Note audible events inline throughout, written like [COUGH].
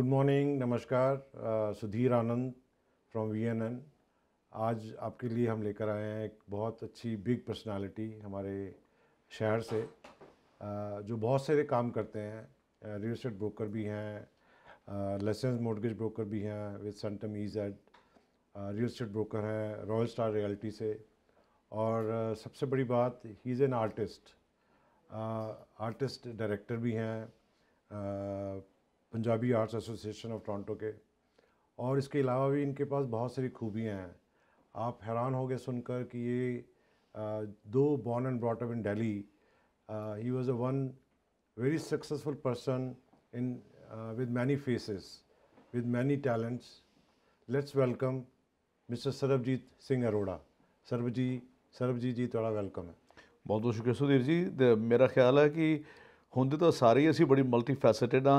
Good morning नमस्कार सुधीर आनंद from we आज आपके लिए हम लेकर आए हैं एक बहुत अच्छी बिग पर्सनालिटी हमारे शहर से जो बहुत सारे काम करते हैं रियल इस्टेट ब्रोकर भी हैं लाइसेंस मोडगेज ब्रोकर भी हैं विद सनटम ईज एड रियल इस्टेट ब्रोकर हैं रॉयल स्टार रियल्टी से और सबसे बड़ी बात ही is an artist artist director भी हैं Punjabi arts association of Toronto के और इसके अलावा भी इनके पास बहुत सारी खूबियाँ हैं आप हैरान हो गए सुनकर कि ये दो born and brought up in Delhi he was a one very successful person in with many faces with many talents let's welcome mister Sarabjit Singh Arora Sarabji Sarabjit ji थोड़ा वेलकम है बहुत बहुत शुक्रिया सुधीर जी मेरा ख्याल है कि ਹੈ तो सारी ਤਾਂ बड़ी मल्टीफेसिटेड हाँ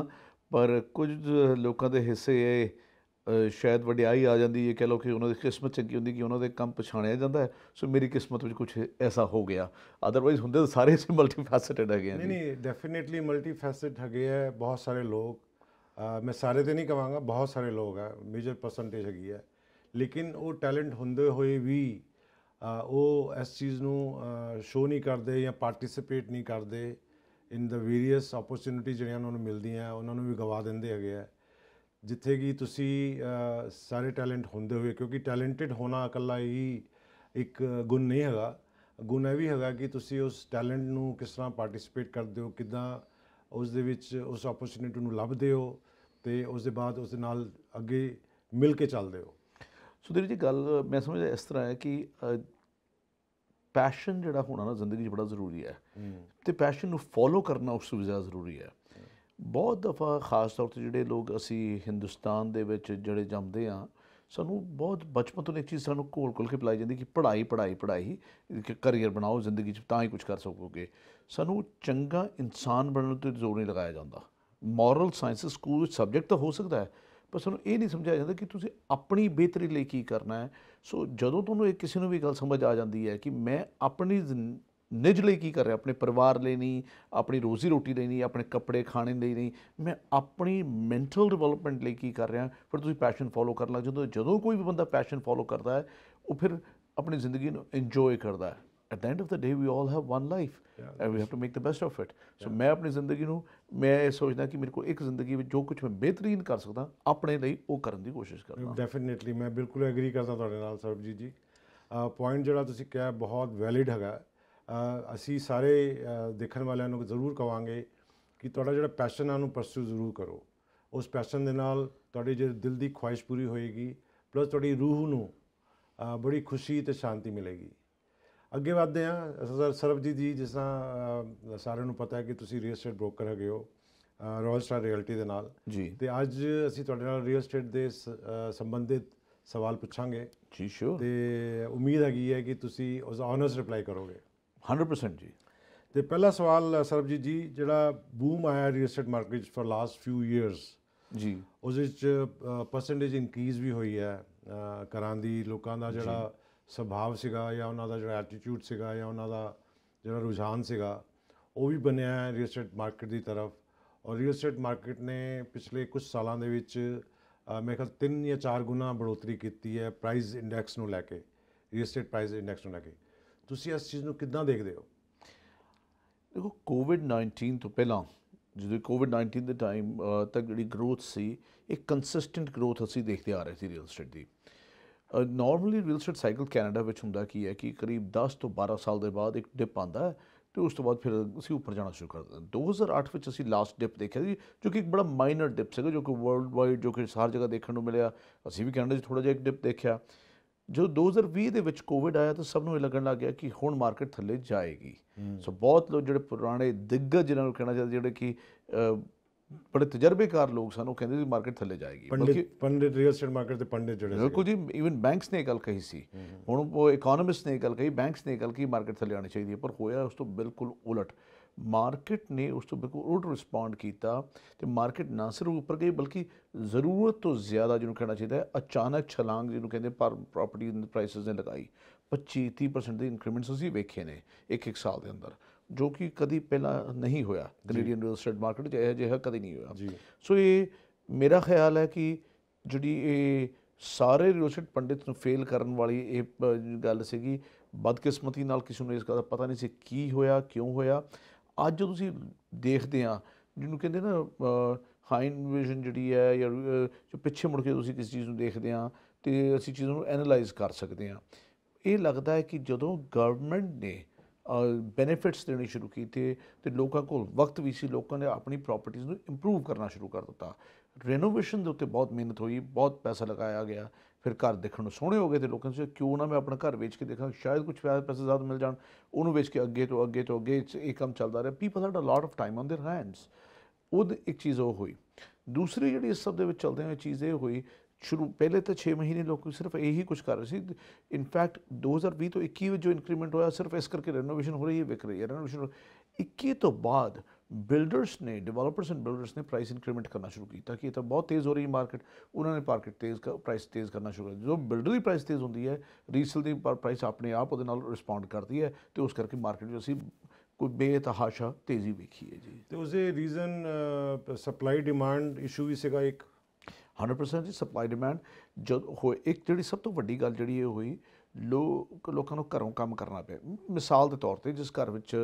ਪਰ ਕੁਝ ਲੋਕਾਂ ਦੇ ਹਿੱਸੇ ਇਹ ਸ਼ਾਇਦ ਵਡਿਆਈ ਆ ਜਾਂਦੀ ਹੈ ਕਿ ਲੋ ਕਿ ਉਹਨਾਂ ਦੀ ਕਿਸਮਤ ਚੰਗੀ ਹੁੰਦੀ ਕਿ ਉਹਨਾਂ ਦੇ ਕੰਮ ਪਛਾਣਿਆ ਜਾਂਦਾ ਹੈ ਸੋ ਮੇਰੀ ਕਿਸਮਤ ਵਿੱਚ ਕੁਝ ਐਸਾ ਹੋ ਗਿਆ ਆਦਰਵਾਇਜ਼ ਹੁੰਦੇ ਤਾਂ ਸਾਰੇ ਸੇ ਮਲਟੀਫੈਸਟਡ ਹੈਗੇ ਨਹੀਂ ਨਹੀਂ ਡੈਫੀਨਿਟਲੀ ਮਲਟੀਫੈਸਟਡ ਹੈਗੇ ਆ ਬਹੁਤ ਸਾਰੇ ਲੋਕ ਮੈਂ ਸਾਰੇ ਤੇ ਨਹੀਂ ਕਵਾਂਗਾ ਬਹੁਤ ਸਾਰੇ ਲੋਕ ਆ ਮੇਜਰ ਪਰਸੈਂਟੇਜ ਹੈਗੀ ਆ ਲੇਕਿਨ ਉਹ ਟੈਲੈਂਟ ਹੁੰਦੇ ਹੋਏ ਵੀ ਉਹ ਇਸ ਚੀਜ਼ ਨੂੰ ਸ਼ੋ ਨਹੀਂ ਕਰਦੇ ਜਾਂ ਪਾਰਟਿਸਿਪੇਟ ਨਹੀਂ ਕਰਦੇ ਇਨ ਦਾ ਵੇਰੀਅਸ ਓਪਰਚ्युनिटी ਜਿਹੜੀਆਂ ਉਹਨਾਂ ਨੂੰ ਮਿਲਦੀਆਂ ਉਹਨਾਂ ਨੂੰ ਵੀ ਗਵਾ ਦਿੰਦੇ ਹੈਗੇ ਆ ਜਿੱਥੇ ਕਿ ਤੁਸੀਂ ਸਾਰੇ ਟੈਲੈਂਟ ਹੁੰਦੇ ਹੋਏ ਕਿਉਂਕਿ ਟੈਲੈਂਟਡ ਹੋਣਾ ਇਕੱਲਾ ਹੀ ਇੱਕ ਗੁਣ ਨਹੀਂ ਹੈਗਾ ਗੁਣ ਇਹ ਵੀ ਹੈਗਾ ਕਿ ਤੁਸੀਂ ਉਸ ਟੈਲੈਂਟ ਨੂੰ ਕਿਸ ਤਰ੍ਹਾਂ ਪਾਰਟਿਸਿਪੇਟ ਕਰਦੇ ਹੋ ਕਿਦਾਂ ਉਸ ਦੇ ਵਿੱਚ ਉਸ ਓਪਰਚ्युनिटी ਨੂੰ ਲੱਭਦੇ ਹੋ ਤੇ ਉਸ ਦੇ ਬਾਅਦ ਉਸ ਦੇ ਨਾਲ ਅੱਗੇ ਮਿਲ ਕੇ ਚੱਲਦੇ ਹੋ ਸੁਧੀਰ ਜੀ ਗੱਲ ਮੈਂ ਸਮਝਦਾ ਇਸ ਤਰ੍ਹਾਂ ਹੈ ਕਿ ਪੈਸ਼ਨ ਜਿਹੜਾ ਹੋਣਾ ਨਾ ਜ਼ਿੰਦਗੀ 'ਚ ਬੜਾ ਜ਼ਰੂਰੀ ਹੈ ਤੇ ਪੈਸ਼ਨ ਨੂੰ ਫੋਲੋ ਕਰਨਾ ਉਸ ਤੋਂ ਜ਼ਿਆਦਾ ਜ਼ਰੂਰੀ ਹੈ ਬਹੁਤ ਦਫਾ ਖਾਸ ਤੌਰ ਤੇ ਜਿਹੜੇ ਲੋਕ ਅਸੀਂ ਹਿੰਦੁਸਤਾਨ ਦੇ ਵਿੱਚ ਜਿਹੜੇ ਜੰਮਦੇ ਆ ਸਾਨੂੰ ਬਹੁਤ ਬਚਪਨ ਤੋਂ ਇੱਕ ਚੀਜ਼ ਸਾਨੂੰ ਕੋਲ-ਕੋਲ ਕੇ ਪਲਾਈ ਜਾਂਦੀ ਕਿ ਪੜ੍ਹਾਈ ਪੜ੍ਹਾਈ ਪੜ੍ਹਾਈ ਕੈਰੀਅਰ ਬਣਾਓ ਜ਼ਿੰਦਗੀ 'ਚ ਤਾਂ ਹੀ ਕੁਝ ਕਰ ਸਕੋਗੇ ਸਾਨੂੰ ਚੰਗਾ ਇਨਸਾਨ ਬਣਨ ਤੇ ਜ਼ੋਰ ਨਹੀਂ ਲਗਾਇਆ ਜਾਂਦਾ ਮੋਰਲ ਸਾਇੰਸ ਸਕੂਲ ਸਬਜੈਕਟ ਤਾਂ ਹੋ ਸਕਦਾ ਹੈ ਪਰ ਸਾਨੂੰ ਇਹ ਨਹੀਂ ਸਮਝਾਇਆ ਜਾਂਦਾ ਕਿ ਤੁਸੀਂ ਆਪਣੀ ਬਿਹਤਰੀ ਲਈ ਕੀ ਕਰਨਾ ਹੈ ਸੋ ਜਦੋਂ ਤੁਹਾਨੂੰ ਇਹ ਕਿਸੇ ਨੂੰ ਵੀ ਗੱਲ ਸਮਝ ਆ ਜਾਂਦੀ ਹੈ ਕਿ ਮੈਂ ਆਪਣੀ ਨਿਜ ਲਈ ਕੀ ਕਰ ਰਿਹਾ ਆਪਣੇ ਪਰਿਵਾਰ ਲਈ ਨਹੀਂ ਆਪਣੀ ਰੋਜ਼ੀ ਰੋਟੀ ਲਈ ਨਹੀਂ ਆਪਣੇ ਕੱਪੜੇ ਖਾਣੇ ਲਈ ਨਹੀਂ ਮੈਂ ਆਪਣੀ ਮੈਂਟਲ ਡਿਵੈਲਪਮੈਂਟ ਲਈ ਕੀ ਕਰ ਰਿਹਾ ਫਿਰ ਤੁਸੀਂ ਪੈਸ਼ਨ ਫੋਲੋ ਕਰਨ ਲੱਗ ਜਾਂਦੇ ਜਦੋਂ ਕੋਈ ਵੀ ਬੰਦਾ ਪੈਸ਼ਨ ਫੋਲੋ ਕਰਦਾ ਹੈ ਉਹ ਫਿਰ ਆਪਣੀ ਜ਼ਿੰਦਗੀ ਨੂੰ ਇੰਜੋਏ ਕਰਦਾ ਹੈ at the end of the day we all have one life and we have to make the best of it so ਮੈਂ ਆਪਣੀ ਜ਼ਿੰਦਗੀ ਨੂੰ ਮੈਂ ਇਹ ਸੋਚਦਾ ਕਿ ਮੇਰੇ ਕੋਲ ਇੱਕ ਜ਼ਿੰਦਗੀ ਵਿੱਚ ਜੋ ਕੁਝ ਮੈਂ ਬਿਹਤਰੀਨ ਕਰ ਸਕਦਾ ਆਪਣੇ ਲਈ ਉਹ ਕਰਨ ਦੀ ਕੋਸ਼ਿਸ਼ ਕਰਦਾ ਡੈਫੀਨਿਟਲੀ ਮੈਂ ਬਿਲਕੁਲ ਐਗਰੀ ਕਰਦਾ ਤੁਹਾਡੇ ਨਾਲ ਸਰਬਜੀਤ ਜੀ ਪੁਆਇੰਟ ਜਿਹੜਾ ਤੁਸੀਂ ਕਿਹਾ ਬਹੁਤ ਵੈਲਿਡ ਹੈਗਾ ਅਸੀਂ ਸਾਰੇ ਦੇਖਣ ਵਾਲਿਆਂ ਨੂੰ ਜ਼ਰੂਰ ਕਵਾਂਗੇ ਕਿ ਤੁਹਾਡਾ ਜਿਹੜਾ ਪੈਸ਼ਨ ਆ ਉਹਨੂੰ ਪਰਸੂ ਜ਼ਰੂਰ ਕਰੋ ਉਸ ਪੈਸ਼ਨ ਦੇ ਨਾਲ ਤੁਹਾਡੀ ਜਿਹੜੀ ਦਿਲ ਦੀ ਖੁਆਇਸ਼ ਪੂਰੀ ਹੋਏਗੀ ਪਲੱਸ ਤੁਹਾਡੀ ਰੂਹ ਨੂੰ ਬੜੀ ਖੁਸ਼ੀ ਤੇ ਸ਼ਾਂਤੀ ਮਿਲੇਗੀ ਅੱਗੇ ਵਧਦੇ ਆ ਸਰ ਸਰਬਜੀਤ ਜੀ ਜਿਸ ਤਰ੍ਹਾਂ ਸਾਰਿਆਂ ਨੂੰ ਪਤਾ ਹੈ ਕਿ ਤੁਸੀਂ ਰੀਅਲ ਏਸਟੇਟ ਬ੍ਰੋਕਰ ਹੈਗੇ ਹੋ ਰੋਇਲ ਸਟਾਰ ਰਿਐਲਿਟੀ ਦੇ ਨਾਲ ਜੀ ਤੇ ਅੱਜ ਅਸੀਂ ਤੁਹਾਡੇ ਨਾਲ ਰੀਅਲ ਏਸਟੇਟ ਦੇ ਸੰਬੰਧਿਤ ਸਵਾਲ ਪੁੱਛਾਂਗੇ ਜੀ ਸ਼ੋ ਤੇ ਉਮੀਦ ਹੈਗੀ ਹੈ ਕਿ ਤੁਸੀਂ ਉਸ ਆਨਰਸ ਰਿਪਲਾਈ ਕਰੋਗੇ 100% ਜੀ ਤੇ ਪਹਿਲਾ ਸਵਾਲ ਸਰਬਜੀਤ ਜੀ ਜਿਹੜਾ ਬੂਮ ਆਇਆ real estate market for last few years ਜੀ ਉਸ ਵਿੱਚ ਪਰਸੈਂਟੇਜ ਇਨਕਰੀਜ਼ ਵੀ ਹੋਈ ਹੈ ਕਰਾਂ ਦੀ ਲੋਕਾਂ ਦਾ ਜਿਹੜਾ ਸੁਭਾਅ ਸੀਗਾ ਜਾਂ ਉਹਨਾਂ ਦਾ ਜਿਹੜਾ ਐਟੀਟਿਊਡ ਸੀਗਾ ਜਾਂ ਉਹਨਾਂ ਦਾ ਜਿਹੜਾ ਰੁਝਾਨ ਸੀਗਾ ਉਹ ਵੀ ਬਣਿਆ ਹੈ ਰੀਅਲ ਏਸਟੇਟ ਮਾਰਕੀਟ ਦੀ ਤਰਫ ਔਰ ਰੀਅਲ ਏਸਟੇਟ ਮਾਰਕੀਟ ਨੇ ਪਿਛਲੇ ਕੁਝ ਸਾਲਾਂ ਦੇ ਵਿੱਚ ਮੇਰੇ ਖਿਆਲ ਤਿੰਨ ਜਾਂ ਚਾਰ ਗੁਣਾ ਬੜੋਤਰੀ ਕੀਤੀ ਹੈ ਪ੍ਰਾਈਸ ਇੰਡੈਕਸ ਨੂੰ ਲੈ ਕੇ ਰੀਅਲ ਏਸਟੇਟ ਪ੍ਰਾਈਸ ਇੰਡੈਕਸ ਨੂੰ ਲੈ ਕੇ ਤੁਸੀਂ ਇਸ ਚੀਜ਼ ਨੂੰ ਕਿੱਦਾਂ ਦੇਖਦੇ ਹੋ ਦੇਖੋ ਕੋਵਿਡ-19 ਤੋਂ ਪਹਿਲਾਂ ਜਦੋਂ ਕੋਵਿਡ-19 ਦੇ ਟਾਈਮ ਤੱਕ ਜਿਹੜੀ ਗਰੋਥ ਸੀ ਇੱਕ ਕੰਸਿਸਟੈਂਟ ਗਰੋਥ ਅਸੀਂ ਦੇਖਦੇ ਆ ਰਹੇ ਸੀ ਰੀਅਲ ਏਸਟੇਟ ਦੀ normally real state cycle Canada ਵਿੱਚ ਹੁੰਦਾ ਕੀ ਹੈ ਕਿ ਕਰੀਬ 10 ਤੋਂ 12 ਸਾਲ ਦੇ ਬਾਅਦ ਇੱਕ ਡਿਪ ਆਂਦਾ ਹੈ ਤੇ ਉਸ ਤੋਂ ਬਾਅਦ ਫਿਰ ਅਸੀਂ ਉੱਪਰ ਜਾਣਾ ਸ਼ੁਰੂ ਕਰਦੇ ਹਾਂ 2008 ਵਿੱਚ ਅਸੀਂ ਲਾਸਟ ਡਿਪ ਦੇਖਿਆ ਸੀ ਜੋ ਕਿ ਇੱਕ ਬੜਾ ਮਾਈਨਰ ਡਿਪ ਸੀਗਾ ਜੋ ਕਿ ਵਰਲਡ ਵਾਈਡ ਜੋ ਕਿ ਸਾਰ ਜਗ੍ਹਾ ਦੇਖਣ ਨੂੰ ਮਿਲਿਆ ਅਸੀਂ ਵੀ ਕੈਨੇਡਾ 'ਚ ਥੋੜਾ ਜਿਹਾ ਇੱਕ ਡਿਪ ਦੇਖਿਆ ਜੋ 2020 ਦੇ ਵਿੱਚ ਕੋਵਿਡ ਆਇਆ ਤਾਂ ਸਭ ਨੂੰ ਇਹ ਲੱਗਣ ਲੱਗ ਗਿਆ ਕਿ ਹੁਣ ਮਾਰਕੀਟ ਥੱਲੇ ਜਾਏਗੀ ਸੋ ਬਹੁਤ ਲੋਕ ਜਿਹੜੇ ਪੁਰਾਣੇ ਦਿੱਗਜ ਜਿਹਨਾਂ ਨੂੰ ਕਹਿਣਾ ਚਾਹੀਦਾ ਜਿਹੜੇ ਕਿ ਬੜੇ ਤਜਰਬੇਕਾਰ ਲੋਕ ਸਨ ਉਹ ਕਹਿੰਦੇ ਸੀ ਮਾਰਕੀਟ ਥੱਲੇ ਜਾਏਗੀ ਬਲਕਿ ਪੰਡਿਤ ਰੀਅਲ ਸਟੇਟ ਮਾਰਕੀਟ ਦੇ ਪੰਡਿਤ ਜਿਹੜੇ ਬਿਲਕੁਲ ਜੀ ਇਵਨ ਬੈਂਕਸ ਨੇ ਗੱਲ ਕਹੀ ਸੀ ਹੁਣ ਉਹ ਇਕਨੋਮਿਸਟ ਨੇ ਗੱਲ ਕਹੀ ਬੈਂਕਸ ਨੇ ਗੱਲ ਕੀ ਮਾਰਕੀਟ ਥੱਲੇ ਆਣੀ ਚਾਹੀਦੀ ਹੈ ਪਰ ਹੋਇਆ ਉਸ ਤੋਂ ਬਿਲਕੁਲ ਉਲਟ ਮਾਰਕੀਟ ਨੇ ਉਸ ਤੋਂ ਬਿਲਕੁਲ ਉਲਟ ਰਿਸਪੌਂਡ ਕੀਤਾ ਤੇ ਮਾਰਕੀਟ ਨਾ ਸਿਰਫ ਉੱਪਰ ਗਈ ਬਲਕਿ ਜ਼ਰੂਰਤ ਤੋਂ ਜ਼ਿਆਦਾ ਜਿਹਨੂੰ ਕਹਿਣਾ ਚਾਹੀਦਾ ਹੈ ਅਚਾਨਕ ਛਲਾਂਗ ਜਿਹਨੂੰ ਕਹਿੰਦੇ ਪਰ ਪ੍ਰਾਪਰਟੀ ਪ੍ਰਾਈਸਸ ਨੇ ਲਗਾਈ 25 30% ਦੀ ਇਨਕਰੀਮੈਂਟਸ ਅਸੀਂ ਵੇਖੇ ਨੇ ਇੱਕ ਇੱਕ ਸਾਲ ਦੇ ਅੰਦਰ ਜੋ ਕਿ ਕਦੀ ਪਹਿਲਾਂ ਨਹੀਂ ਹੋਇਆ ਕੈਨੇਡੀਅਨ ਰੀਅਲ ਏਸਟੇਟ ਮਾਰਕੀਟ 'ਚ ਇਹ ਜਿਹਾ ਕਦੀ ਨਹੀਂ ਹੋਇਆ ਸੋ ਇਹ ਮੇਰਾ ਖਿਆਲ ਹੈ ਕਿ ਜਿਹੜੀ ਇਹ ਸਾਰੇ ਰੀਅਲ ਏਸਟੇਟ ਪੰਡਿਤ ਨੂੰ ਫੇਲ ਕਰਨ ਵਾਲੀ ਇਹ ਗੱਲ ਸੀਗੀ ਬਦਕਿਸਮਤੀ ਨਾਲ ਕਿਸੇ ਨੂੰ ਇਸ ਦਾ ਪਤਾ ਨਹੀਂ ਸੀ ਕੀ ਹੋਇਆ ਕਿਉਂ ਹੋਇਆ ਅੱਜ ਤੁਸੀਂ ਦੇਖਦੇ ਆ ਜਿਹਨੂੰ ਕਹਿੰਦੇ ਨਾ ਹਾਈਨ ਵਿਜ਼ਨ ਜਿਹੜੀ ਹੈ ਜਾਂ ਜੋ ਪਿੱਛੇ ਮੁੜ ਕੇ ਤੁਸੀਂ ਕਿਸ ਚੀਜ਼ ਨੂੰ ਦੇਖਦੇ ਆ ਤੇ ਅਸੀਂ ਚੀਜ਼ ਨੂੰ ਐਨਲਾਈਜ਼ ਕਰ ਸਕਦੇ ਆ ਇਹ ਲੱਗਦਾ ਹੈ ਕਿ ਜਦੋਂ ਗਵਰਨਮੈਂਟ ਨੇ ਬੈਨੀਫਿਟਸ ਦੇਣੇ ਸ਼ੁਰੂ ਕੀਤੇ ਤੇ ਲੋਕਾਂ ਕੋਲ ਵਕਤ ਵੀ ਸੀ ਲੋਕਾਂ ਨੇ ਆਪਣੀ ਪ੍ਰਾਪਰਟੀਆਂ ਨੂੰ ਇੰਪਰੂਵ ਕਰਨਾ ਸ਼ੁਰੂ ਕਰ ਦਿੱਤਾ ਰੈਨੋਵੇਸ਼ਨ ਦੇ ਉੱਤੇ ਬਹੁਤ ਮਿਹਨਤ ਹੋਈ ਬਹੁਤ ਪੈਸਾ ਲਗਾਇਆ ਗਿਆ ਫਿਰ ਘਰ ਦੇਖਣ ਨੂੰ ਸੋਹਣੇ ਹੋ ਗਏ ਤੇ ਲੋਕਾਂ ਨੇ ਕਿਉਂ ਨਾ ਮੈਂ ਆਪਣਾ ਘਰ ਵੇਚ ਕੇ ਦੇਖਾਂ ਸ਼ਾਇਦ ਕੁਝ ਪੈਸੇ ਜ਼ਿਆਦਾ ਮਿਲ ਜਾਣ ਉਹਨੂੰ ਵੇਚ ਕੇ ਅੱਗੇ ਤੋਂ ਅੱਗੇ ਤੋਂ ਅੱਗੇ ਇਹ ਕੰਮ ਚੱਲਦਾ ਰਿਹਾ people had a lot of time on their hands ਉਹ ਇੱਕ ਚੀਜ਼ ਉਹ ਹੋਈ ਦੂਸਰੀ ਜਿਹੜੀ ਇਸ ਸਭ ਦੇ ਵਿੱਚ ਚੱਲਦੇ ਹੋਏ ਚੀਜ਼ ਇਹ ਹੋਈ ਸ਼ੁਰੂ ਪਹਿਲੇ ਤਾਂ 6 ਮਹੀਨੇ ਲੋਕ ਸਿਰਫ ਇਹੀ ਕੁਝ ਕਰ ਰਹੇ ਸੀ ਇਨਫੈਕਟ 2020 ਤੋਂ 21 ਵਿੱਚ ਜੋ ਇਨਕਰੀਮੈਂਟ ਹੋਇਆ ਸਿਰਫ ਇਸ ਕਰਕੇ ਰੈਨੋਵੇਸ਼ਨ ਹੋ ਰਹੀ ਹੈ ਵਿਕ ਰਹੀ ਹੈ ਰੈਨੋਵੇਸ਼ਨ 21 ਤੋਂ ਬਾਅਦ ਬਿਲਡਰਸ ਨੇ ਡਿਵੈਲਪਰਸ ਐਂਡ ਬਿਲਡਰਸ ਨੇ ਪ੍ਰਾਈਸ ਇਨਕਰੀਮੈਂਟ ਕਰਨਾ ਸ਼ੁਰੂ ਕੀਤਾ ਕਿ ਇਹ ਤਾਂ ਬਹੁਤ ਤੇਜ਼ ਹੋ ਰਹੀ ਹੈ ਮਾਰਕੀਟ ਉਹਨਾਂ ਨੇ ਮਾਰਕੀਟ ਤੇਜ਼ ਕਰ ਪ੍ਰਾਈਸ ਤੇਜ਼ ਕਰਨਾ ਸ਼ੁਰੂ ਕਰ ਜੋ ਬਿਲਡਰ ਦੀ ਪ੍ਰਾਈਸ ਤੇਜ਼ ਹੁੰਦੀ ਹੈ ਰੀਸੇਲ ਦੀ ਪ੍ਰਾਈਸ ਆਪਣੇ ਆਪ ਉਹਦੇ ਨਾਲ ਰਿਸਪੌਂਡ ਕਰਦੀ ਹੈ ਤੇ ਉਸ ਕਰਕੇ ਮਾਰਕੀਟ ਵਿੱਚ ਅਸੀਂ ਕੋਈ ਬੇਤਹਾਸ਼ਾ ਤੇਜ਼ੀ ਵੇਖੀ ਹੈ ਜੀ ਤੇ ਉਸੇ ਰੀਜ਼ਨ ਸਪਲਾਈ ਡਿਮਾਂਡ ਇਸ਼ੂ ਵੀ ਸੀਗਾ ਇੱਕ 100% ਦੀ ਸਪਲਾਈ ਡਿਮਾਂਡ ਜਦ ਹੋਏ ਇੱਕ ਜਿਹੜੀ ਸਭ ਤੋਂ ਵੱਡੀ ਗੱਲ ਜਿਹੜੀ ਇਹ ਹੋਈ ਲੋਕ ਲੋਕਾਂ ਨੂੰ ਘਰੋਂ ਕੰਮ ਕਰਨਾ ਪਿਆ ਮਿਸਾਲ ਦੇ ਤੌਰ ਤੇ ਜਿਸ ਘਰ ਵਿੱਚ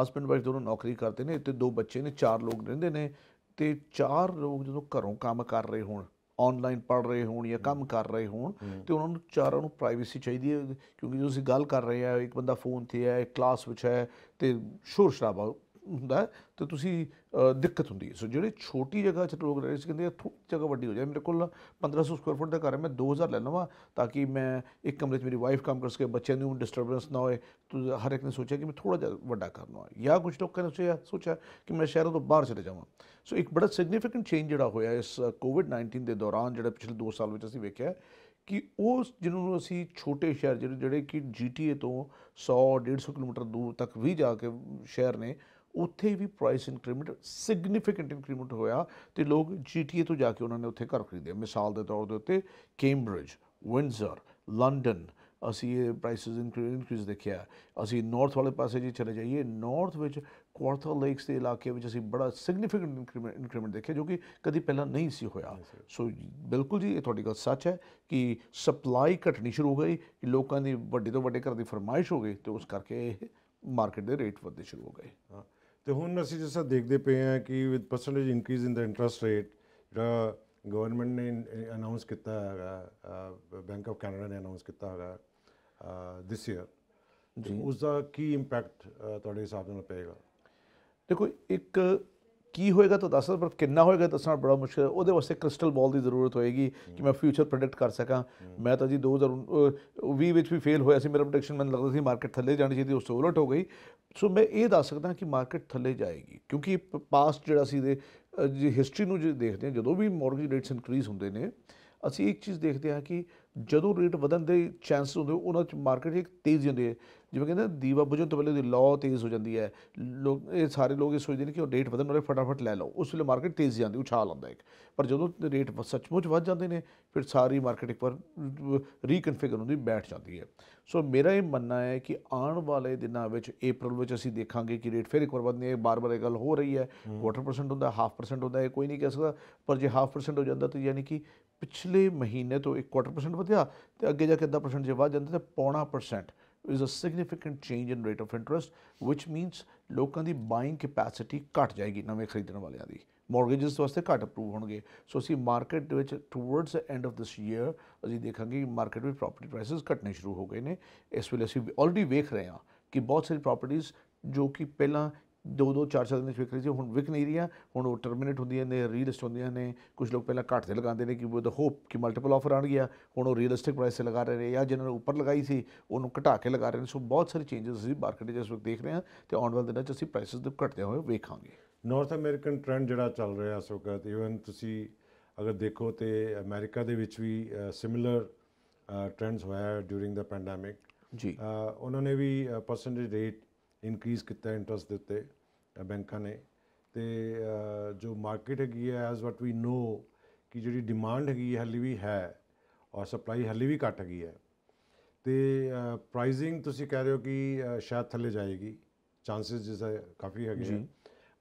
ਹਸਬੰਡ ਵਾਈਫ ਦੋਨੋਂ ਨੌਕਰੀ ਕਰਦੇ ਨੇ ਤੇ ਦੋ ਬੱਚੇ ਨੇ ਚਾਰ ਲੋਕ ਰਹਿੰਦੇ ਨੇ ਤੇ ਚਾਰ ਲੋਕ ਜਦੋਂ ਘਰੋਂ ਕੰਮ ਕਰ ਰਹੇ ਹੋਣ ਆਨਲਾਈਨ ਪੜ ਰਹੇ ਹੋਣ ਜਾਂ ਕੰਮ ਕਰ ਰਹੇ ਹੋਣ ਤੇ ਉਹਨਾਂ ਨੂੰ ਚਾਰਾਂ ਨੂੰ ਪ੍ਰਾਈਵੇਸੀ ਚਾਹੀਦੀ ਹੈ ਕਿਉਂਕਿ ਜਦੋਂ ਅਸੀਂ ਗੱਲ ਕਰ ਰਹੇ ਆ ਇੱਕ ਬੰਦਾ ਫੋਨ ਤੇ ਹੈ ਕਲਾਸ ਵਿੱਚ ਹੈ ਤੇ ਸ਼ੋਰ ਸ਼ਰਾਬਾ ਹੁੰਦਾ ਤੇ ਤੁਸੀਂ ਦਿੱਕਤ ਹੁੰਦੀ ਹੈ ਸੋ ਜਿਹੜੇ ਛੋਟੀ ਜਗ੍ਹਾ 'ਚ ਲੋਕ ਰਹੇ ਸੀ ਕਹਿੰਦੇ ਥੋੜੀ ਜਗ੍ਹਾ ਵੱਡੀ ਹੋ ਜਾਏ ਮੇਰੇ ਕੋਲ 1500 ਸਕੁਅਰ ਫੁੱਟ ਦਾ ਘਰ ਹੈ ਮੈਂ 2000 ਲੈ ਲਵਾਂ ਤਾਂ ਕਿ ਮੈਂ ਇੱਕ ਕਮਰੇ 'ਚ ਮੇਰੀ ਵਾਈਫ ਕੰਮ ਕਰ ਸਕੇ ਬੱਚਿਆਂ ਨੂੰ ਡਿਸਟਰਬੈਂਸ ਨਾ ਹੋਏ ਤੋ ਹਰ ਇੱਕ ਨੇ ਸੋਚਿਆ ਕਿ ਮੈਂ ਥੋੜਾ ਜਿਹਾ ਵੱਡਾ ਕਰਨਾ ਹੈ ਜਾਂ ਕੁਝ ਲੋਕਾਂ ਨੇ ਸੋਚਿਆ ਸੋਚਿਆ ਕਿ ਮੈਂ ਸ਼ਹਿਰਾਂ ਤੋਂ ਬਾਹਰ ਚਲੇ ਜਾਵਾਂ ਸੋ ਇੱਕ ਬੜਾ ਸਿਗਨੀਫੀਕੈਂਟ ਚੇਂਜ ਜਿਹੜਾ ਹੋਇਆ ਇਸ ਕੋਵਿਡ-19 ਦੇ ਦੌਰਾਨ ਜਿਹੜਾ ਪਿਛਲੇ 2 ਸਾਲ ਵਿੱਚ ਅਸੀਂ ਵੇਖਿਆ ਕਿ ਉਹ ਜਿਹਨੂੰ ਅਸੀਂ ਛੋਟੇ ਸ਼ਹਿਰ ਜਿਹੜੇ ਜਿਹੜੇ ਕਿ ਜੀਟੀਏ ਤੋਂ 100 150 ਕਿਲੋਮੀਟਰ ਦੂਰ ਤੱਕ ਵੀ ਜਾ ਕੇ ਸ਼ਹਿਰ ਨੇ ਉੱਥੇ ਵੀ ਪ੍ਰਾਈਸ ਇਨਕਰੀਮੈਂਟ ਸਿਗਨੀਫੀਕੈਂਟ ਇਨਕਰੀਮੈਂਟ ਹੋਇਆ ਤੇ ਲੋਕ ਜੀਟੀਏ ਤੋਂ ਜਾ ਕੇ ਉਹਨਾਂ ਨੇ ਉੱਥੇ ਘਰ ਖਰੀਦੇ ਮਿਸਾਲ ਦੇ ਤੌਰ ਦੇ ਉੱਤੇ ਕੈਂਬਰਿਜ ਵਿੰਜ਼ਰ ਲੰਡਨ ਅਸੀਂ ਇਹ ਪ੍ਰਾਈਸਸ ਇਨਕਰੀਜ਼ ਦੇਖਿਆ ਅਸੀਂ ਨਾਰਥ ਵਾਲੇ ਪਾਸੇ ਜੀ ਚਲੇ ਜਾਈਏ ਨਾਰਥ ਵਿੱਚ ਕੁਆਰਟਰ ਲੇਕਸ ਦੇ ਇਲਾਕੇ ਵਿੱਚ ਅਸੀਂ ਬੜਾ ਸਿਗਨੀਫੀਕੈਂਟ ਇਨਕਰੀਮੈਂਟ ਦੇਖਿਆ ਜੋ ਕਿ ਕਦੀ ਪਹਿਲਾਂ ਨਹੀਂ ਸੀ ਹੋਇਆ ਸੋ ਬਿਲਕੁਲ ਜੀ ਇਹ ਤੁਹਾਡੀ ਗੱਲ ਸੱਚ ਹੈ ਕਿ ਸਪਲਾਈ ਘਟਣੀ ਸ਼ੁਰੂ ਹੋ ਗਈ ਕਿ ਲੋਕਾਂ ਦੀ ਵੱਡੇ ਤੋਂ ਵੱਡੇ ਘਰ ਦੀ ਫਰਮਾਇਸ਼ ਹੋ ਗਈ ਤੇ ਉਸ ਕਰਕੇ ਮਾਰਕੀਟ ਦੇ ਰੇਟ ਵਧਦੇ ਸ਼ੁਰੂ ਹੋ ਗਏ ਹਾਂ ਤੇ ਹੁਣ ਅਸੀਂ ਜਿਸਾ ਦੇਖਦੇ ਪਏ ਆ ਕਿ with percentage increase in the interest rate ਜਿਹੜਾ ਗਵਰਨਮੈਂਟ ਨੇ ਅਨਾਉਂਸ ਕੀਤਾ ਹੈਗਾ ਬੈਂਕ ਆਫ ਕੈਨੇਡਾ ਨੇ ਅਨਾਉਂਸ ਕੀਤਾ ਹੈਗਾ ਥਿਸ ਈਅਰ ਜੀ ਉਸ ਦਾ ਕੀ ਇੰਪੈਕਟ ਤੁਹਾਡੇ ਹਿਸਾਬ ਨਾਲ ਪਏਗਾ ਦੇਖੋ ਇੱਕ ਕੀ ਹੋਏਗਾ ਤਾਂ ਦੱਸਦਾ ਪਰ ਕਿੰਨਾ ਹੋਏਗਾ ਦੱਸਣਾ ਬੜਾ ਮੁਸ਼ਕਲ ਹੈ ਉਹਦੇ ਵਾਸਤੇ ਕ੍ਰਿਸਟਲ ਬਾਲ ਦੀ ਜ਼ਰੂਰਤ ਹੋਏਗੀ ਕਿ ਮੈਂ ਫਿਊਚਰ ਪ੍ਰੈਡਿਕਟ ਕਰ ਸਕਾਂ ਮੈਂ ਤਾਂ ਜੀ 2020 ਵਿੱਚ ਵੀ ਫੇਲ ਹੋਇਆ ਸੀ ਮੇਰਾ ਪ੍ਰੈਡਿਕਸ਼ਨ ਮੈਨੂੰ ਲੱਗਦਾ ਸੀ ਮਾਰਕੀਟ ਥੱਲੇ ਜਾਣੀ ਚਾਹੀਦੀ ਉਸ ਤੋਂ ਉਲਟ ਹੋ ਗਈ ਸੋ ਮੈਂ ਇਹ ਦੱਸ ਸਕਦਾ ਕਿ ਮਾਰਕੀਟ ਥੱਲੇ ਜਾਏਗੀ ਕਿਉਂਕਿ ਪਾਸਟ ਜਿਹੜਾ ਸੀ ਦੇ ਜੀ ਹਿਸਟਰੀ ਨੂੰ ਜੇ ਦੇਖਦੇ ਹਾਂ ਜਦੋਂ ਵੀ ਮਾਰਗੇਜ ਰੇਟਸ ਇਨਕਰੀਜ਼ ਹੁੰਦੇ ਨੇ ਅਸੀਂ ਇੱਕ ਚੀਜ਼ ਦੇਖਦੇ ਹਾਂ ਕਿ ਜਦੋਂ ਰੇਟ ਵਧਣ ਦੇ ਚਾਂਸ ਹੁੰਦੇ ਉਹਨਾਂ ਚ ਮਾਰਕੀਟ ਇੱਕ ਤੇਜ਼ੀ ਹੁੰਦੀ ਹੈ ਜਿਵੇਂ ਕਹਿੰਦੇ ਦੀਵਾ ਬੁਝਣ ਤੋਂ ਪਹਿਲੇ ਉਹਦੀ ਲੋ ਤੇਜ਼ ਹੋ ਜਾਂਦੀ ਹੈ ਲੋਕ ਇਹ ਸਾਰੇ ਲੋਕ ਇਹ ਸੋਚਦੇ ਨੇ ਕਿ ਉਹ ਰੇਟ ਵਧਣ ਵਾਲੇ ਫਟਾਫਟ ਲੈ ਲਓ ਉਸ ਵੇਲੇ ਮਾਰਕੀਟ ਤੇਜ਼ ਜਾਂਦੀ ਉਛਾਲ ਆਉਂਦਾ ਇੱਕ ਪਰ ਜਦੋਂ ਰੇਟ ਸੱਚਮੁੱਚ ਵੱਧ ਜਾਂਦੇ ਨੇ ਫਿਰ ਸਾਰੀ ਮਾਰਕੀਟ ਇੱਕ ਵਾਰ ਰੀਕਨਫਿਗਰ ਹੁੰਦੀ ਬੈਠ ਜਾਂਦੀ ਹੈ ਸੋ ਮੇਰਾ ਇਹ ਮੰਨਣਾ ਹੈ ਕਿ ਆਉਣ ਵਾਲੇ ਦਿਨਾਂ ਵਿੱਚ April ਵਿੱਚ ਅਸੀਂ ਦੇਖਾਂਗੇ ਕਿ ਰੇਟ ਫਿਰ ਇੱਕ ਵਾਰ ਵਧਨੇ ਬਾਰ-ਬਾਰ ਇਹ ਗੱਲ ਹੋ ਰਹੀ ਹੈ ਕੁਆਟਰ ਪਰਸੈਂਟ ਹੁੰਦਾ ਹਾਫ ਪਰਸੈਂਟ ਹੁੰਦਾ ਇਹ ਕੋਈ ਨਹੀਂ ਕਹਿ ਸਕਦਾ ਪਰ ਜੇ ਹਾਫ ਪਰਸੈਂਟ ਹੋ ਜਾਂਦਾ ਤਾਂ ਯਾਨੀ ਕਿ ਪਿਛਲੇ ਮਹੀਨੇ ਤੋਂ ਇੱਕ ਕੁਆਟਰ ਪਰਸੈਂਟ ਵਧਿਆ ਤੇ ਅੱਗੇ ਜਾ ਕੇ 10% ਜੇ ਵੱਧ ਜਾਂਦਾ ਤਾਂ ਪੌਣਾ percent is a significant change in rate of interest which means ਲੋਕਾਂ ਦੀ ਬਾਇੰਗ ਕੈਪੈਸਿਟੀ ਘਟ ਜਾਏਗੀ ਨਵੇਂ ਖਰੀਦਣ ਵਾਲਿਆਂ ਦੀ ਮਾਰਗੇਜਸ ਵਾਸਤੇ ਘਟ ਅਪਰੂਵ ਹੋਣਗੇ ਸੋ ਅਸੀਂ ਮਾਰਕੀਟ ਦੇ ਵਿੱਚ towards the end of this year ਅਸੀਂ ਦੇਖਾਂਗੇ ਕਿ ਮਾਰਕੀਟ ਵਿੱਚ ਪ੍ਰਾਪਰਟੀ ਪ੍ਰਾਈਸਸ ਘਟਨੇ ਸ਼ੁਰੂ ਹੋ ਗਏ ਨੇ ਇਸ ਵੇਲੇ ਅਸੀਂ ਆਲਰੇਡੀ ਵੇਖ ਰਹੇ ਹਾਂ ਕਿ ਬਹੁਤ ਸਾਰੀ ਪ੍ਰਾਪਰਟੀਆਂ ਜੋ ਕਿ ਪਹਿਲਾਂ ਦੋ ਦੋ ਚਾਰ ਚਾਰ ਦਿਨ ਵਿੱਚ ਵਿਕ ਰਹੀ ਸੀ ਹੁਣ ਵਿਕ ਨਹੀਂ ਰਹੀਆਂ ਹੁਣ ਉਹ ਟਰਮੀਨੇਟ ਹੁੰਦੀਆਂ ਨੇ ਰੀਲਿਸਟ ਹੁੰਦੀਆਂ ਨੇ ਕੁਝ ਲੋਕ ਪਹਿਲਾਂ ਘੱਟ ਤੇ ਲਗਾਉਂਦੇ ਨੇ ਕਿ ਉਹ ਦਾ ਹੋਪ ਕਿ ਮਲਟੀਪਲ ਆਫਰ ਆਣ ਗਿਆ ਹੁਣ ਉਹ ਰੀਅਲਿਸਟਿਕ ਪ੍ਰਾਈਸ ਤੇ ਲਗਾ ਰਹੇ ਨੇ ਜਾਂ ਜਿਹਨਾਂ ਨੇ ਉੱਪਰ ਲਗਾਈ ਸੀ ਉਹਨੂੰ ਘਟਾ ਕੇ ਲਗਾ ਰਹੇ ਨੇ ਸੋ ਬਹੁਤ ਸਾਰੇ ਚੇਂਜਸ ਅਸੀਂ ਮਾਰਕੀਟ ਵਿੱਚ ਇਸ ਵਕਤ ਦੇਖ ਰਹੇ ਹਾਂ ਤੇ ਆਉਣ ਵਾਲੇ ਦਿਨਾਂ 'ਚ ਅਸੀਂ ਪ੍ਰਾਈਸਸ ਦੇ ਘਟਦੇ ਹੋਏ ਵੇਖਾਂਗੇ ਨਾਰਥ ਅਮਰੀਕਨ ਟ੍ਰੈਂਡ ਜਿਹੜਾ ਚੱਲ ਰਿਹਾ ਇਸ ਵਕਤ ਇਵਨ ਤੁਸੀਂ ਅਗਰ ਦੇਖੋ ਤੇ ਅਮਰੀਕਾ ਦੇ ਵਿੱਚ ਵੀ ਸਿਮਿਲਰ ਟ੍ਰੈਂਡਸ ਹੋਇਆ ਡਿਊਰਿੰਗ ਦਾ ਪੈਂਡੈਮਿਕ ਜੀ ਉਹਨਾਂ ਨੇ ਵੀ ਪਰਸੈਂਟੇਜ ਰੇਟ ਇਨਕਰੀਜ਼ ਕੀਤਾ ਇੰਟਰਸਟ ਦੇ ਉੱਤੇ ਬੈਂਕਾਂ ਨੇ ਤੇ ਜੋ ਮਾਰਕੀਟ ਹੈਗੀ ਹੈ ਐਸ ਵਾਟ ਵੀ ਨੋ ਕਿ ਜਿਹੜੀ ਡਿਮਾਂਡ ਹੈਗੀ ਹੈ ਹਲੇ ਵੀ ਹੈ ਔਰ ਸਪਲਾਈ ਹੱਲੀ ਵੀ ਘਟ ਗਈ ਹੈ ਤੇ ਪ੍ਰਾਈਸਿੰਗ ਤੁਸੀਂ ਕਹਿ ਰਹੇ ਹੋ ਕਿ ਸ਼ਾਇਦ ਥੱਲੇ ਜਾਏਗੀ ਚਾਂਸਸ ਜਿਸਾ ਕਾਫੀ ਹੈਗੇ ਜੀ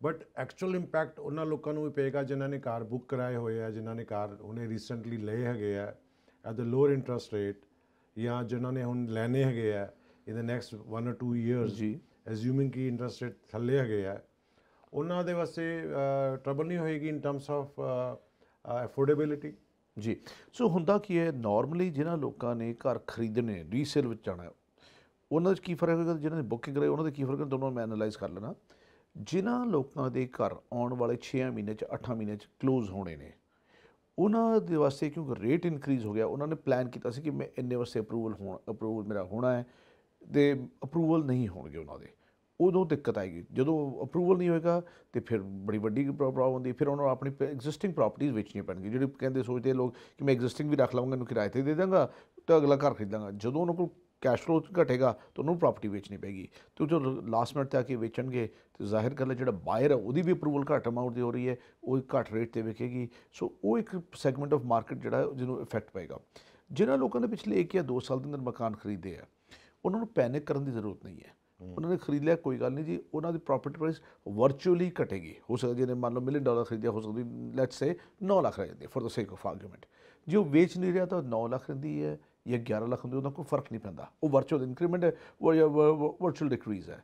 ਬਟ ਐਕਚੁਅਲ ਇੰਪੈਕਟ ਉਹਨਾਂ ਲੋਕਾਂ ਨੂੰ ਵੀ ਪਏਗਾ ਜਿਨ੍ਹਾਂ ਨੇ ਕਾਰ ਬੁੱਕ ਕਰਾਏ ਹੋਏ ਆ ਜਿਨ੍ਹਾਂ ਨੇ ਕਾਰ ਉਹਨੇ ਰੀਸੈਂਟਲੀ ਲਏ ਹੈਗੇ ਆ at the lower interest rate ਜਾਂ ਜਿਨ੍ਹਾਂ ਨੇ ਹੁਣ ਲੈਣੇ ਹੈਗੇ ਆ in the next 1 or 2 years ਜੀ ਅਸਿਊਮਿੰਗ ਕਿ ਇੰਟਰਸਟ ਰੇਟ ਥੱਲੇ ਆ ਗਿਆ ਉਹਨਾਂ ਦੇ ਵਾਸਤੇ ਟਰਬਲ ਨਹੀਂ ਹੋਏਗੀ ਇਨ ਟਰਮਸ ਆਫ ਅਫੋਰਡੇਬਿਲਿਟੀ ਜੀ ਸੋ ਹੁੰਦਾ ਕੀ ਹੈ ਨਾਰਮਲੀ ਜਿਨ੍ਹਾਂ ਲੋਕਾਂ ਨੇ ਘਰ ਖਰੀਦਣੇ ਰੀਸੇਲ ਵਿੱਚ ਜਾਣਾ ਉਹਨਾਂ ਵਿੱਚ ਕੀ ਫਰਕ ਹੋਏਗਾ ਜਿਨ੍ਹਾਂ ਨੇ ਬੁਕਿੰਗ ਕਰਾਈ ਉਹਨਾਂ ਦੇ ਕੀ ਫਰਕ ਹੈ ਦੋਨੋਂ ਮੈਂ ਐਨਲਾਈਜ਼ ਕਰ ਲੈਣਾ ਜਿਨ੍ਹਾਂ ਲੋਕਾਂ ਦੇ ਘਰ ਆਉਣ ਵਾਲੇ 6 ਮਹੀਨੇ ਚ 8 ਮਹੀਨੇ ਚ ক্লোਜ਼ ਹੋਣੇ ਨੇ ਉਹਨਾਂ ਦੇ ਵਾਸਤੇ ਕਿਉਂਕਿ ਰੇਟ ਇਨਕਰੀਜ਼ ਹੋ ਗਿਆ ਉਹਨਾਂ ਨੇ ਪਲਾਨ ਕੀਤਾ ਸੀ ਕਿ ਮੈਂ ਇੰਨੇ ਵਾਸਤੇ ਅਪਰੂਵਲ ਹੋਣਾ ਅਪਰੂਵਲ ਮੇਰਾ ਹੋਣਾ ਹੈ ਤੇ ਅਪਰੂਵਲ ਨਹੀਂ ਹੋਣਗੇ ਉਹਨਾਂ ਦੇ ਉਦੋਂ ਦਿੱਕਤ ਆਏਗੀ ਜਦੋਂ ਅਪਰੂਵਲ ਨਹੀਂ ਹੋਏਗਾ ਤੇ ਫਿਰ ਬੜੀ ਵੱਡੀ ਪ੍ਰੋਬਲਮ ਹੁੰਦੀ ਫਿਰ ਉਹਨਾਂ ਨੂੰ ਆਪਣੀ ਐਗਜ਼ਿਸਟਿੰਗ ਪ੍ਰਾਪਰਟੀਆਂ ਵੇਚਣੀਆਂ ਪੈਣਗੀਆਂ ਜਿਹੜੇ ਕਹਿੰਦੇ ਸੋਚਦੇ ਲੋਕ ਕਿ ਮੈਂ ਐਗਜ਼ਿਸਟਿੰਗ ਵੀ ਰੱਖ ਲਵਾਂਗਾ ਇਹਨੂੰ ਕਿਰਾਏ ਤੇ ਦੇ ਦਾਂਗਾ ਤਾਂ ਅਗਲਾ ਘਰ ਖਰੀਦਾਂਗਾ ਜਦੋਂ ਉਹਨਾਂ ਕੋਲ ਕੈਸ਼ ਫਲੋ ਘਟੇਗਾ ਤਾਂ ਉਹਨੂੰ ਪ੍ਰਾਪਰਟੀ ਵੇਚਣੀ ਪੈਗੀ ਤੇ ਉਹ ਜੋ ਲਾਸਟ ਮਿੰਟ ਤੱਕ ਇਹ ਵੇਚਣਗੇ ਤੇ ਜ਼ਾਹਿਰ ਕਰ ਲੈ ਜਿਹੜਾ ਬਾਇਰ ਹੈ ਉਹਦੀ ਵੀ ਅਪਰੂਵਲ ਘੱਟ ਅਮਾਉਂਟ ਦੀ ਹੋ ਰਹੀ ਹੈ ਉਹ ਘੱਟ ਰੇਟ ਤੇ ਵਿਕੇਗੀ ਸੋ ਉਹ ਇੱਕ ਸੈਗਮੈਂਟ ਆਫ ਮਾਰਕੀਟ ਜਿਹੜਾ ਜਿਹਨੂੰ ਇਫੈਕਟ ਪਏਗਾ ਜਿਨ੍ਹਾਂ ਲੋਕਾਂ ਨੇ ਪਿਛਲੇ 1 ਜਾਂ 2 ਸਾਲ ਦੇ ਅੰਦਰ ਮਕਾਨ ਖਰੀਦੇ ਆ ਉਹਨਾਂ ਨੂੰ ਪੈਨਿਕ ਕਰਨ ਦੀ ਜ਼ਰੂਰਤ ਨਹੀਂ ਹੈ ਉਹਨਾਂ ਨੇ ਖਰੀਦ ਲਿਆ ਕੋਈ ਗੱਲ ਨਹੀਂ ਜੀ ਉਹਨਾਂ ਦੀ ਪ੍ਰੋਪਰਟੀ ਪ੍ਰਾਈਸ ਵਰਚੁਅਲੀ ਘਟੇਗੀ ਹੋ ਸਕਦਾ ਜਿਹਨੇ ਮੰਨ ਲਓ ਮਿਲੀਅਨ ਡਾਲਰ ਖਰੀਦਿਆ ਹੋ ਸਕਦੀ ਲੈਟਸ ਸੇ 9 ਲੱਖ ਰਹਿ for the sake of argument ਜੇ ਉਹ ਵੇਚ ਨਹੀਂ ਰਿਹਾ ਤਾਂ 9 ਲੱਖ ਰਹਿੰਦੀ ਹੈ ਜਾਂ 11 ਲੱਖ ਹੁੰਦੀ ਉਹਨਾਂ ਕੋਈ ਫਰਕ ਨਹੀਂ ਪੈਂਦਾ ਉਹ ਵਰਚੁਅਲ ਇਨਕਰੀਮੈਂਟ ਹੈ ਉਹ ਵਰਚੁਅਲ ਡਿਕਰੀਜ਼ ਹੈ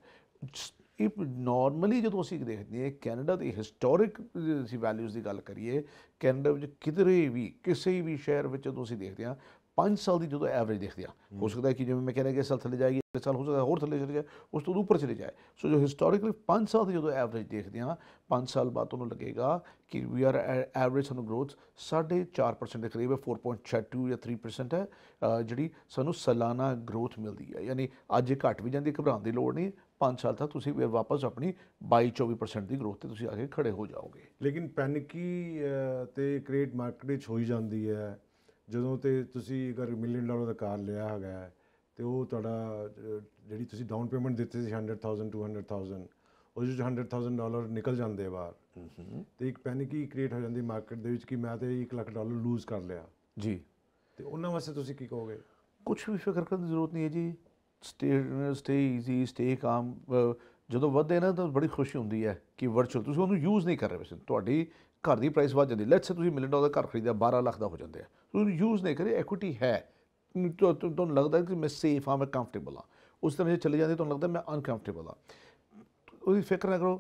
ਇਹ ਨਾਰਮਲੀ ਜਦੋਂ ਅਸੀਂ ਦੇਖਦੇ ਹਾਂ ਕੈਨੇਡਾ ਦੇ ਹਿਸਟੋਰਿਕ ਅਸੀਂ ਵੈਲਿਊਜ਼ ਦੀ ਗੱਲ ਕਰੀਏ ਕੈਨੇਡਾ ਵਿੱਚ ਕਿਧਰੇ ਵੀ ਕਿਸੇ ਵੀ ਸ਼ਹਿਰ ਵਿੱਚ ਜਦੋਂ ਅਸੀਂ ਦੇਖਦੇ ਹਾਂ 5 ਸਾਲ ਦੀ ਜਦੋਂ ਐਵਰੇਜ ਦੇਖਦੇ ਆ ਹੋ ਸਕਦਾ ਕਿ ਜਿਵੇਂ ਮੈਂ ਕਹਿੰਦਾ ਕਿ ਸਾਲ ਥੱਲੇ ਜਾਏਗੀ ਅਗਲੇ ਸਾਲ ਹੋ ਸਕਦਾ ਹੋਰ ਥੱਲੇ ਚਲੇ ਜਾਏ ਉਸ ਤੋਂ ਉੱਪਰ ਚਲੇ ਜਾਏ ਸੋ ਜੋ ਹਿਸਟੋਰੀਕਲੀ 5 ਸਾਲ ਦੀ ਜਦੋਂ ਐਵਰੇਜ ਦੇਖਦੇ ਆ 5 ਸਾਲ ਬਾਅਦ ਤੁਹਾਨੂੰ ਲੱਗੇਗਾ ਕਿ ਵੀ ਆਰ ਐਵਰੇਜ ਸਾਨੂੰ ਗਰੋਥ 4.5% ਦੇ ਕਰੀਬ ਹੈ 4.62 ਜਾਂ 3% ਹੈ ਜਿਹੜੀ ਸਾਨੂੰ ਸਾਲਾਨਾ ਗਰੋਥ ਮਿਲਦੀ ਹੈ ਯਾਨੀ ਅੱਜ ਇਹ ਘਟ ਵੀ ਜਾਂਦੀ ਘਬਰਾਉਣ ਦੀ ਲੋੜ ਨਹੀਂ 5 ਸਾਲ ਤੱਕ ਤੁਸੀਂ ਵੀ ਵਾਪਸ ਆਪਣੀ 22-24% ਦੀ ਗਰੋਥ ਤੇ ਤੁਸੀਂ ਆ ਕੇ ਖੜੇ ਹੋ ਜਾਓਗੇ ਲੇਕਿਨ ਪੈਨਿਕੀ ਤੇ ਕ੍ਰੀਏਟ ਮਾਰਕੀਟ ਵਿੱਚ ਹੋਈ ਜਾਂਦੀ ਹੈ ਜਦੋਂ ਤੇ ਤੁਸੀਂ ਅਗਰ ਮਿਲੀਅਨ ਡਾਲਰ ਦਾ ਕਾਰ ਲਿਆ ਹੈਗਾ ਤੇ ਉਹ ਤੁਹਾਡਾ ਜਿਹੜੀ ਤੁਸੀਂ ਡਾਊਨ ਪੇਮੈਂਟ ਦਿੱਤੀ ਸੀ 100000 200000 ਉਹ ਜਿਹੜਾ 100000 ਡਾਲਰ ਨਿਕਲ ਜਾਂਦੇ ਬਾਹਰ ਤੇ ਇੱਕ ਹੀ ਕ੍ਰੀਏਟ ਹੋ ਜਾਂਦੀ ਮਾਰਕੀਟ ਦੇ ਵਿੱਚ ਕਿ ਮੈਂ ਤੇ 1 ਲੱਖ ਡਾਲਰ ਲੂਜ਼ ਕਰ ਲਿਆ ਜੀ ਤੇ ਉਹਨਾਂ ਵਾਸਤੇ ਤੁਸੀਂ ਕੀ ਕਹੋਗੇ ਕੁਝ ਵੀ ਫਿਕਰ ਕਰਨ ਦੀ ਜ਼ਰੂਰਤ ਨਹੀਂ ਹੈ ਜੀ ਸਟੇ ਸਟੇ ਈਜ਼ੀ ਸਟੇ ਕਾਮ ਜਦੋਂ ਵਧਦੇ ਨਾ ਤਾਂ ਬੜੀ ਖੁਸ਼ੀ ਹੁੰਦੀ ਹੈ ਕਿ ਵਰਚੁਅਲ ਤੁਸੀਂ ਉਹਨੂੰ ਯੂਜ਼ ਨਹੀਂ ਕਰ ਰਹੇ ਵੈਸੇ ਤੁਹਾਡੀ ਘਰ ਦੀ ਪ੍ਰਾਈਸ ਵੱਧ ਜਾਂਦੀ ਲੈਟਸ ਸੇ ਤੁਸੀਂ ਮਿਲੀਅਨ ਡਾਲਰ ਦਾ ਘਰ ਖਰੀਦਿਆ 12 ਲੱਖ ਦਾ ਹੋ ਜਾਂਦੇ ਆ ਤੁਸੀਂ ਯੂਜ਼ ਨਹੀਂ ਕਰੇ ਇਕਵਿਟੀ ਹੈ ਤੁਹਾਨੂੰ ਲੱਗਦਾ ਕਿ ਮੈਂ ਸੇਫ ਹਾਂ ਮੈਂ ਕੰਫਰਟੇਬਲ ਹਾਂ ਉਸ ਤਰ੍ਹਾਂ ਜੇ ਚਲੇ ਜਾਂਦੇ ਤੁਹਾਨੂੰ ਲੱਗਦਾ ਮੈਂ ਅਨਕੰਫਰਟੇਬਲ ਹਾਂ ਉਹਦੀ ਫਿਕਰ ਨਾ ਕਰੋ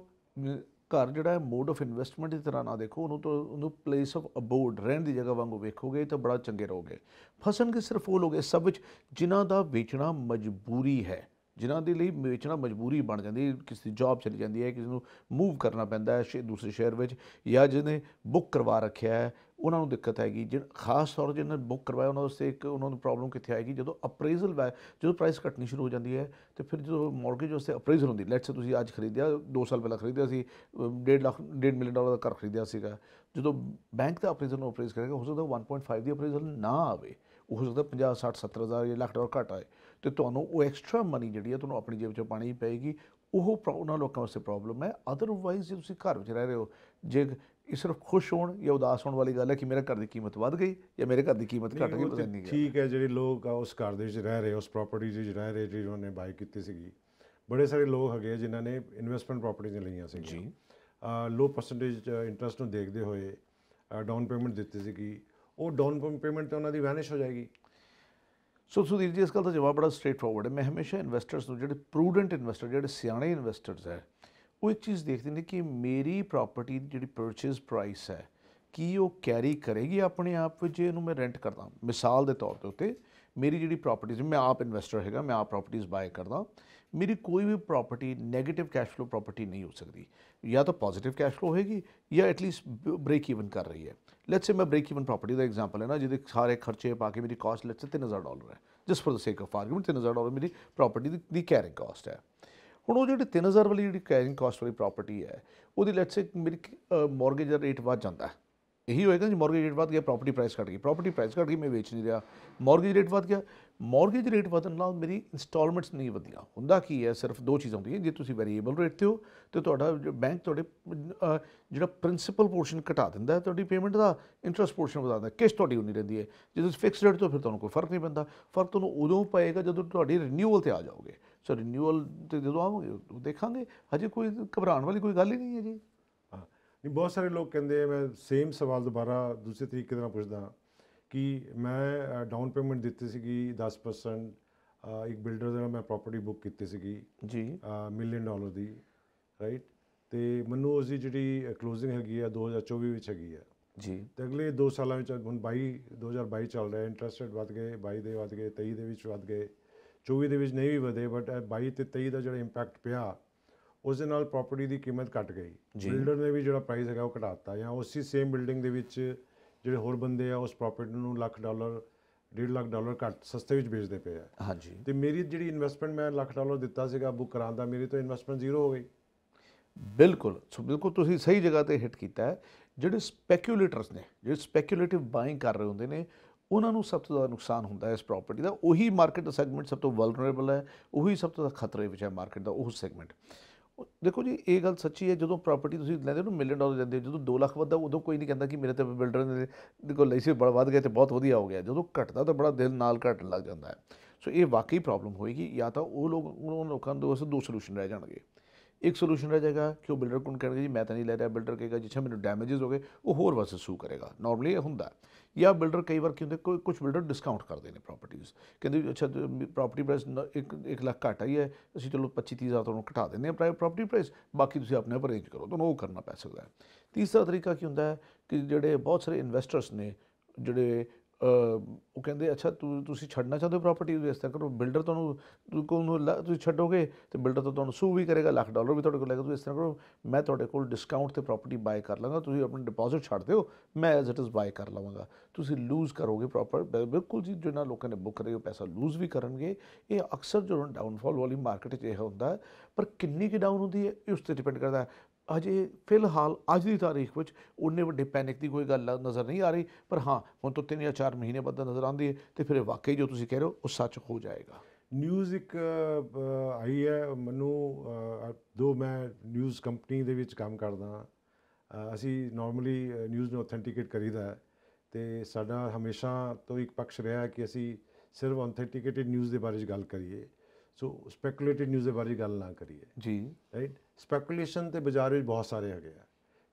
ਘਰ ਜਿਹੜਾ ਹੈ ਮੋਡ ਆਫ ਇਨਵੈਸਟਮੈਂਟ ਦੀ ਤਰ੍ਹਾਂ ਨਾ ਦੇਖੋ ਉਹਨੂੰ ਤੋਂ ਉਹਨੂੰ ਪਲੇਸ ਆਫ ਅਬੋਰਡ ਰਹਿਣ ਦੀ ਜਗ੍ਹਾ ਵਾਂਗੂ ਵੇਖੋਗੇ ਤਾਂ ਬੜਾ ਚੰਗੇ ਰਹੋਗੇ ਫਸਣਗੇ ਸਿਰਫ ਉਹ ਲੋਗੇ ਸਭ ਵਿੱਚ ਜਿਨ੍ਹਾਂ ਦਾ ਵੇਚਣਾ ਮਜਬੂਰੀ ਹੈ ਜਿਨ੍ਹਾਂ ਦੇ ਲਈ ਵੇਚਣਾ ਮਜਬੂਰੀ ਬਣ ਜਾਂਦੀ ਹੈ ਕਿਸੇ ਜੌਬ ਚਲੀ ਜਾਂਦੀ ਹੈ ਕਿਸੇ ਨੂੰ ਮੂਵ ਕਰਨਾ ਪੈਂਦਾ ਹੈ ਦੂਸਰੇ ਸ਼ਹਿਰ ਵਿੱਚ ਜਾਂ ਜਿਹਨੇ ਬੁੱਕ ਕਰਵਾ ਰੱਖਿਆ ਹੈ ਉਹਨਾਂ ਨੂੰ ਦਿੱਕਤ ਆਏਗੀ ਜਿਹਨ ਖਾਸ ਤੌਰ ਜਿਹਨਾਂ ਨੇ ਬੁੱਕ ਕਰਵਾਇਆ ਉਹਨਾਂ ਵਾਸਤੇ ਇੱਕ ਉਹਨਾਂ ਨੂੰ ਪ੍ਰੋਬਲਮ ਕਿੱਥੇ ਆਏਗੀ ਜਦੋਂ ਅਪਰੇਜ਼ਲ ਜਦੋਂ ਪ੍ਰਾਈਸ ਘਟਣੀ ਸ਼ੁਰੂ ਹੋ ਜਾਂਦੀ ਹੈ ਤੇ ਫਿਰ ਜਦੋਂ ਮਾਰਗੇਜ ਵਾਸਤੇ ਅਪਰੇਜ਼ਲ ਹੁੰਦੀ ਲੈਟਸ ਸੇ ਤੁਸੀਂ ਅੱਜ ਖਰੀਦਿਆ 2 ਸਾਲ ਪਹਿਲਾਂ ਖਰੀਦਿਆ ਸੀ 1.5 ਲੱਖ 1.5 ਮਿਲੀਅਨ ਡਾਲਰ ਦਾ ਘਰ ਖਰੀਦਿਆ ਸੀਗਾ ਜਦੋਂ ਬੈਂਕ ਦਾ ਅਪਰੇਜ਼ਲ ਨੂੰ ਅਪਰੇਜ਼ ਕਰੇਗਾ ਹੋ ਸਕਦਾ 1.5 ਦੀ ਅਪਰੇਜ਼ਲ ਨਾ ਆਵੇ ਹੋ ਸਕਦਾ 50 60 70 ਹਜ਼ਾਰ ਜਾਂ ਲੱਖ ਡਾਲਰ ਘਟ ਆਏ ਤੇ ਤੁਹਾਨੂੰ ਉਹ ਐਕਸਟਰਾ ਮਨੀ ਜਿਹੜੀ ਹੈ ਤੁਹਾਨੂੰ ਆਪਣੀ ਜੇਬ ਚੋਂ ਪਾਣੀ ਪਏਗੀ ਉਹ ਉਹਨਾਂ ਲੋਕਾਂ ਵਾਸਤੇ ਪ੍ਰੋਬਲਮ ਹੈ ਅਦਰਵਾਈਜ਼ ਜੇ ਤੁਸੀਂ ਘਰ ਵਿੱਚ ਰਹਿ ਰਹੇ ਹੋ ਜੇ ਇਹ ਸਿਰਫ ਖੁਸ਼ ਹੋਣ ਜਾਂ ਉਦਾਸ ਹੋਣ ਵਾਲੀ ਗੱਲ ਹੈ ਕਿ ਮੇਰੇ ਘਰ ਦੀ ਕੀਮਤ ਵੱਧ ਗਈ ਜਾਂ ਮੇਰੇ ਘਰ ਦੀ ਕੀਮਤ ਘਟ ਗਈ ਪਤਾ ਨਹੀਂ ਠੀਕ ਹੈ ਜਿਹੜੇ ਲੋਕ ਆ ਉਸ ਘਰ ਦੇ ਵਿੱਚ ਰਹਿ ਰਹੇ ਉਸ ਪ੍ਰਾਪਰਟੀ ਦੇ ਵਿੱਚ ਰਹਿ ਰਹੇ ਜਿਹੜੀ ਉਹਨੇ ਬਾਈ ਕੀਤੀ ਸੀਗੀ ਬੜੇ ਸਾਰੇ ਲੋਕ ਹੈਗੇ ਜਿਨ੍ਹਾਂ ਨੇ ਇਨਵੈਸਟਮੈਂਟ ਪ੍ਰਾਪਰਟੀਆਂ ਲਈਆਂ ਸੀ ਜੀ ਲੋ ਪਰਸੈਂਟੇਜ ਇੰਟਰਸਟ ਨੂੰ ਦੇਖਦੇ ਹੋਏ ਡਾਊਨ ਪੇਮੈਂਟ ਦਿੱਤੀ ਸੀਗੀ ਉਹ ਡਾਊਨ ਪੇਮੈਂਟ ਤੇ ਉਹਨਾਂ ਦੀ ਵੈਨਿਸ਼ ਹੋ ਜਾਏਗੀ ਸੋ ਸੁਧੀਰ ਜੀ ਇਸ ਗੱਲ ਦਾ ਜਵਾਬ ਬੜਾ ਸਟ੍ਰੇਟ ਫਾਰਵਰਡ ਹੈ ਮੈਂ ਹਮੇਸ਼ਾ ਇਨਵੈਸਟਰਸ ਨੂੰ ਜਿਹੜੇ ਪ੍ਰੂਡੈਂਟ ਇਨਵੈਸਟਰ ਜਿਹੜੇ ਸਿਆਣੇ ਇਨਵੈਸਟਰਸ ਹੈ ਉਹ ਇੱਕ ਚੀਜ਼ ਦੇਖਦੇ ਨੇ ਕਿ ਮੇਰੀ ਪ੍ਰਾਪਰਟੀ ਦੀ ਜਿਹੜੀ ਪਰਚੇਸ ਪ੍ਰਾਈਸ ਹੈ ਕੀ ਉਹ ਕੈਰੀ ਕਰੇਗੀ ਆਪਣੇ ਆਪ ਵਿੱਚ ਜੇ ਇਹਨੂੰ ਮੈਂ ਰੈਂਟ ਕਰਦਾ ਮਿਸਾਲ ਦੇ ਤੌਰ ਤੇ ਉਤੇ ਮੇਰੀ ਜਿਹੜੀ ਪ੍ਰਾਪਰਟੀਜ਼ ਮੈਂ ਆਪ ਇਨਵੈਸਟਰ ਹੈਗਾ ਮੈਂ ਆਪ ਪ੍ਰਾਪਰਟੀਆਂ ਬਾਏ ਕਰਦਾ ਮੇਰੀ ਕੋਈ ਵੀ property negative cash flow property ਨਹੀਂ ਹੋ ਸਕਦੀ ਜਾਂ ਤਾਂ ਪੋਜ਼ਿਟਿਵ ਕੈਸ਼ ਫਲੋ ਹੋਏਗੀ ਜਾਂ ਐਟਲੀਸਟ ਬ੍ਰੇਕ ਇਵਨ ਕਰ ਰਹੀ ਹੈ ਲੈਟਸ ਸੇ ਮੈਂ ਬ੍ਰੇਕ ਇਵਨ ਪ੍ਰਾਪਰਟੀ ਦਾ ਐਗਜ਼ਾਮਪਲ ਹੈ ਨਾ ਜਿਹਦੇ ਸਾਰੇ ਖਰਚੇ ਪਾ ਕੇ ਮੇਰੀ ਕਾਸਟ ਲੈਟਸ ਸੇ 3000 ਡਾਲਰ ਹੈ just for the sake of argument 3000 dollar ਮੇਰੀ ਪ੍ਰਾਪਰਟੀ ਦੀ ਕੈਰਿੰਗ ਕਾਸਟ ਹੈ ਹੁਣ ਉਹ ਜਿਹੜੀ 3000 ਵਾਲੀ ਜਿਹੜੀ ਕੈਰਿੰਗ ਕਾਸਟ ਵਾਲੀ ਪ੍ਰਾਪਰਟੀ ਹੈ ਉਹਦੀ ਲੈਟਸ ਸੇ ਮੇਰੀ ਮਾਰਗੇਜ ਰੇਟ ਵੱਧ ਜਾਂਦਾ ਹੈ ਇਹੀ ਹੋਏਗਾ ਜੇ ਮਾਰਗੇਜ ਰੇਟ ਵੱਧ ਗਿਆ ਪ੍ਰਾਪਰਟੀ ਪ੍ਰਾਈਸ ਘਟ ਗਈ ਪ੍ਰਾਪਰਟੀ ਪ੍ਰਾਈਸ ਘਟ ਗਈ ਮੈਂ ਵੇਚ ਨਹੀਂ ਰਿਹਾ ਮਾਰਗੇਜ ਰੇਟ ਵੱਧ ਗਿਆ ਮਾਰਗੇਜ ਰੇਟ ਵਧਣ ਨਾਲ ਮੇਰੀ ਇਨਸਟਾਲਮੈਂਟਸ ਨਹੀਂ ਵਧੀਆਂ ਹੁੰਦਾ ਕੀ ਹੈ ਸਿਰਫ ਦੋ ਚੀਜ਼ਾਂ ਹੁੰਦੀਆਂ ਜੇ ਤੁਸੀਂ ਵੇਰੀਏਬਲ ਰੇਟ ਤੇ ਹੋ ਤੇ ਤੁਹਾਡਾ ਬੈਂਕ ਤੁਹਾਡੇ ਜਿਹੜਾ ਪ੍ਰਿੰਸੀਪਲ ਪੋਰਸ਼ਨ ਘਟਾ ਦਿੰਦਾ ਤੁਹਾਡੀ ਪੇਮੈਂਟ ਦਾ ਇੰਟਰਸਟ ਪੋਰਸ਼ਨ ਵਧਾ ਦਿੰਦਾ ਕਿਸ਼ਤ ਤੁਹਾਡੀ ਉਨੀ ਰਹਿੰਦੀ ਹੈ ਜੇ ਤੁਸੀਂ ਫਿਕਸਡ ਰੇਟ ਤੋਂ ਫਿਰ ਤੁਹਾਨੂੰ ਕੋਈ ਫਰਕ ਨਹੀਂ ਪੈਂਦਾ ਫਰਕ ਤੁਹਾਨੂੰ ਉਦੋਂ ਪਏਗਾ ਜਦੋਂ ਤੁਹਾਡੀ ਰੀਨਿਊਅਲ ਤੇ ਆ ਜਾਓਗੇ ਸੋ ਰੀਨਿਊਅਲ ਤੇ ਜਦੋਂ ਆਵਾਂਗੇ ਦੇਖਾਂਗੇ ਹਜੇ ਕੋਈ ਘਬਰਾਉਣ ਵਾਲੀ ਕੋਈ ਗੱਲ ਹੀ ਨਹੀਂ ਹੈ ਜੀ ਨਹੀਂ ਬਹੁਤ ਸਾਰੇ ਲੋਕ ਕਹਿੰਦੇ ਮੈਂ ਸੇਮ ਸਵਾਲ ਦੁਬਾਰਾ ਦੂਸਰੇ ਤਰੀਕੇ ਨਾਲ ਪੁੱਛਦਾ ਕਿ ਮੈਂ ਡਾਊਨ ਪੇਮੈਂਟ ਦਿੱਤੀ ਸੀਗੀ 10% ਇੱਕ ਬਿਲਡਰ ਦਾ ਮੈਂ ਪ੍ਰਾਪਰਟੀ ਬੁੱਕ ਕੀਤੀ ਸੀਗੀ ਜੀ ਮਿਲੀਅਨ ਡਾਲਰ ਦੀ ਰਾਈਟ ਤੇ ਮੈਨੂੰ ਉਸ ਦੀ ਜਿਹੜੀ ਕਲੋਜ਼ਿੰਗ ਹੈਗੀ ਆ 2024 ਵਿੱਚ ਹੈਗੀ ਆ ਜੀ ਤੇ ਅਗਲੇ 2 ਸਾਲਾਂ ਵਿੱਚ ਹੁਣ 22 2022 ਚੱਲ ਰਿਹਾ ਇੰਟਰਸਟ ਰੇਟ ਵਧ ਗਏ 22 ਦੇ ਵਧ ਗਏ 23 ਦੇ ਵਿੱਚ ਵਧ ਗਏ 24 ਦੇ ਵਿੱਚ ਨਹੀਂ ਵੀ ਵਧੇ ਬਟ 22 ਤੇ 23 ਦਾ ਜਿਹੜਾ ਇੰਪੈਕਟ ਪਿਆ ਉਸ ਦੇ ਨਾਲ ਪ੍ਰਾਪਰਟੀ ਦੀ ਕੀਮਤ ਘਟ ਗਈ ਬਿਲਡਰ ਨੇ ਵੀ ਜਿਹੜਾ ਪ੍ਰਾਈਸ ਹੈਗਾ ਉਹ ਘਟਾਤਾ ਜਾਂ ਉਸੇ ਸੇਮ ਬਿਲਡਿੰਗ ਦੇ ਵਿੱਚ ਜਿਹੜੇ ਹੋਰ ਬੰਦੇ ਆ ਉਸ ਪ੍ਰਾਪਰਟੀ ਨੂੰ ਲੱਖ ਡਾਲਰ 1.5 ਲੱਖ ਡਾਲਰ ਘੱਟ ਸਸਤੇ ਵਿੱਚ ਵੇਚਦੇ ਪਏ ਆ ਹਾਂਜੀ ਤੇ ਮੇਰੀ ਜਿਹੜੀ ਇਨਵੈਸਟਮੈਂਟ ਮੈਂ ਲੱਖ ਡਾਲਰ ਦਿੱਤਾ ਸੀਗਾ ਬੁੱਕ ਕਰਾਉਣ ਦਾ ਮੇਰੀ ਤਾਂ ਇਨਵੈਸਟਮੈਂਟ ਜ਼ੀਰੋ ਹੋ ਗਈ ਬਿਲਕੁਲ ਸੋ ਬਿਲਕੁਲ ਤੁਸੀਂ ਸਹੀ ਜਗ੍ਹਾ ਤੇ ਹਿੱਟ ਕੀਤਾ ਹੈ ਜਿਹੜੇ ਸਪੈਕੂਲੇਟਰਸ ਨੇ ਜਿਹੜੇ ਸਪੈਕੂਲੇਟਿਵ ਬਾਇੰਗ ਕਰ ਰਹੇ ਹੁੰਦੇ ਨੇ ਉਹਨਾਂ ਨੂੰ ਸਭ ਤੋਂ ਜ਼ਿਆਦਾ ਨੁਕਸਾਨ ਹੁੰਦਾ ਹੈ ਇਸ ਪ੍ਰਾਪਰਟੀ ਦਾ ਉਹੀ ਮਾਰਕੀਟ ਦਾ ਸੈਗਮੈਂਟ ਸਭ ਤੋਂ ਵਲਨਰੇਬਲ ਹੈ ਉਹੀ ਸਭ ਤੋਂ ਜ਼ਿਆਦਾ ਖਤਰੇ ਵਿੱਚ ਹੈ ਮਾਰਕੀਟ ਦਾ ਉਹ ਸੈਗਮੈਂਟ ਦੇਖੋ ਜੀ ਇਹ ਗੱਲ ਸੱਚੀ ਹੈ ਜਦੋਂ ਪ੍ਰਾਪਰਟੀ ਤੁਸੀਂ ਲੈਂਦੇ ਉਹਨੂੰ ਮਿਲੀਅਨ ਡਾਲਰ ਲੈਂਦੇ ਜਦੋਂ 2 ਲੱਖ ਵੱਧਾ ਉਦੋਂ ਕੋਈ ਨਹੀਂ ਕਹਿੰਦਾ ਕਿ ਮੇਰੇ ਤੇ ਬਿਲਡਰ ਨੇ ਦੇਖੋ ਲਈ ਸੀ ਬੜਾ ਵੱਧ ਗਿਆ ਤੇ ਬਹੁਤ ਵਧੀਆ ਹੋ ਗਿਆ ਜਦੋਂ ਘਟਦਾ ਤਾਂ ਬੜਾ ਦਿਲ ਨਾਲ ਘਟਣ ਲੱਗ ਜਾਂਦਾ ਹੈ ਸੋ ਇਹ ਵਾਕਈ ਪ੍ਰੋਬਲਮ ਹੋਏਗੀ ਜਾਂ ਤਾਂ ਉਹ ਲੋਕ ਉਹਨਾਂ ਲੋਕਾਂ ਦੇ ਵਾਸਤੇ ਦੋ ਸੋਲੂਸ਼ਨ ਰਹਿ ਜਾਣਗੇ एक सोल्यूशन रह जाएगा कि वो बिल्डर कौन कहेंगे जी मैं तो नहीं ले रहा बिल्डर कहेगा जी छः मैंने डैमेज हो गए वो होर वास्तव सू करेगा नॉर्मली हों या बिल्डर कई बार क्यों कोई कुछ बिल्डर डिस्काउंट करते हैं प्रॉपर्टीज़ कहते अच्छा तो प्रॉपर्टी प्राइस न एक एक लाख घट आई है अभी चलो पच्ची तीस हज़ार तो उन्होंने घटा देने प्राइ प्रॉपर्टी प्राइस बाकी तुम अपने आप अरेज करो तुम्हें वो करना पै सकता है तीसरा तरीका की होंगे कि जोड़े बहुत सारे इन्वैसटर्स ने जोड़े ਉਹ ਕਹਿੰਦੇ ਅੱਛਾ ਤੂੰ ਤੁਸੀਂ ਛੱਡਣਾ ਚਾਹੁੰਦੇ ਹੋ ਪ੍ਰਾਪਰਟੀ ਇਸ ਤਰ੍ਹਾਂ ਕਰੋ ਬਿਲਡਰ ਤੁਹਾਨੂੰ ਕੋਲ ਤੁਸੀਂ ਛੱਡੋਗੇ ਤੇ ਬਿਲਡਰ ਤਾਂ ਤੁਹਾਨੂੰ ਸੂ ਵੀ ਕਰੇਗਾ ਲੱਖ ਡਾਲਰ ਵੀ ਤੁਹਾਡੇ ਕੋਲ ਲੱਗਾ ਤੁਸੀਂ ਇਸ ਤਰ੍ਹਾਂ ਕਰੋ ਮੈਂ ਤੁਹਾਡੇ ਕੋਲ ਡਿਸਕਾਊਂਟ ਤੇ ਪ੍ਰਾਪਰਟੀ ਬਾਏ ਕਰ ਲਾਂਗਾ ਤੁਸੀਂ ਆਪਣਾ ਡਿਪੋਜ਼ਿਟ ਛੱਡ ਦਿਓ ਮੈਂ ਐਜ਼ ਇਟ ਇਜ਼ ਬਾਏ ਕਰ ਲਵਾਂਗਾ ਤੁਸੀਂ ਲੂਜ਼ ਕਰੋਗੇ ਪ੍ਰਾਪਰ ਬਿਲਕੁਲ ਜੀ ਨਾ ਲੋਕਾਂ ਨੇ ਬੁੱਕ ਕਰੇ ਉਹ ਪੈਸਾ ਲੂਜ਼ ਵੀ ਕਰਨਗੇ ਇਹ ਅਕਸਰ ਜਦੋਂ ਡਾਊਨਫਾਲ ਵਾਲੀ ਮਾਰਕੀਟ 'ਚ ਇਹ ਹੁੰਦਾ ਪਰ ਕਿੰਨੀ ਕਿ ਡਾਊਨ ਹੁੰਦੀ ਹੈ ਉਸ ਤੇ ਡਿਪੈਂਡ ਕਰਦਾ ਅਜੇ ਫਿਲਹਾਲ ਅੱਜ ਦੀ ਤਾਰੀਖ ਵਿੱਚ ਉਹਨੇ ਵੱਡੇ ਪੈਨਿਕ ਦੀ ਕੋਈ ਗੱਲ ਨਜ਼ਰ ਨਹੀਂ ਆ ਰਹੀ ਪਰ ਹਾਂ ਹੁਣ ਤੋਂ 3 ਜਾਂ 4 ਮਹੀਨੇ ਬਾਅਦ ਨਜ਼ਰ ਆਉਂਦੀ ਹੈ ਤੇ ਫਿਰ ਵਾਕਈ ਜੋ ਤੁਸੀਂ ਕਹਿ ਰਹੇ ਹੋ ਉਹ ਸੱਚ ਹੋ ਜਾਏਗਾ ਨਿਊਜ਼ ਇੱਕ ਆਈ ਹੈ ਮਨੂ ਦੋ ਮੈਂ ਨਿਊਜ਼ ਕੰਪਨੀ ਦੇ ਵਿੱਚ ਕੰਮ ਕਰਦਾ ਅਸੀਂ ਨਾਰਮਲੀ ਨਿਊਜ਼ ਨੂੰ ਆਥੈਂਟੀਕੇਟ ਕਰੀਦਾ ਤੇ ਸਾਡਾ ਹਮੇਸ਼ਾ ਤੋਂ ਇੱਕ ਪੱਖ ਰਿਹਾ ਕਿ ਅਸੀਂ ਸਿਰਫ ਆਥੈਂਟੀਕੇਟਿਡ ਨਿਊਜ਼ ਦੇ ਬਾਰੇ ਵਿੱਚ ਗੱਲ ਕਰੀਏ ਸੋ ਸਪੈਕੂਲੇਟਿਡ ਨਿਊਜ਼ ਦੇ ਬਾਰੇ ਗੱਲ ਨਾ ਕਰੀਏ ਜੀ ਰਾਈਟ ਸਪੈਕੂਲੇਸ਼ਨ ਤੇ ਬਾਜ਼ਾਰ ਵਿੱਚ ਬਹੁਤ ਸਾਰੇ ਹੈਗੇ ਆ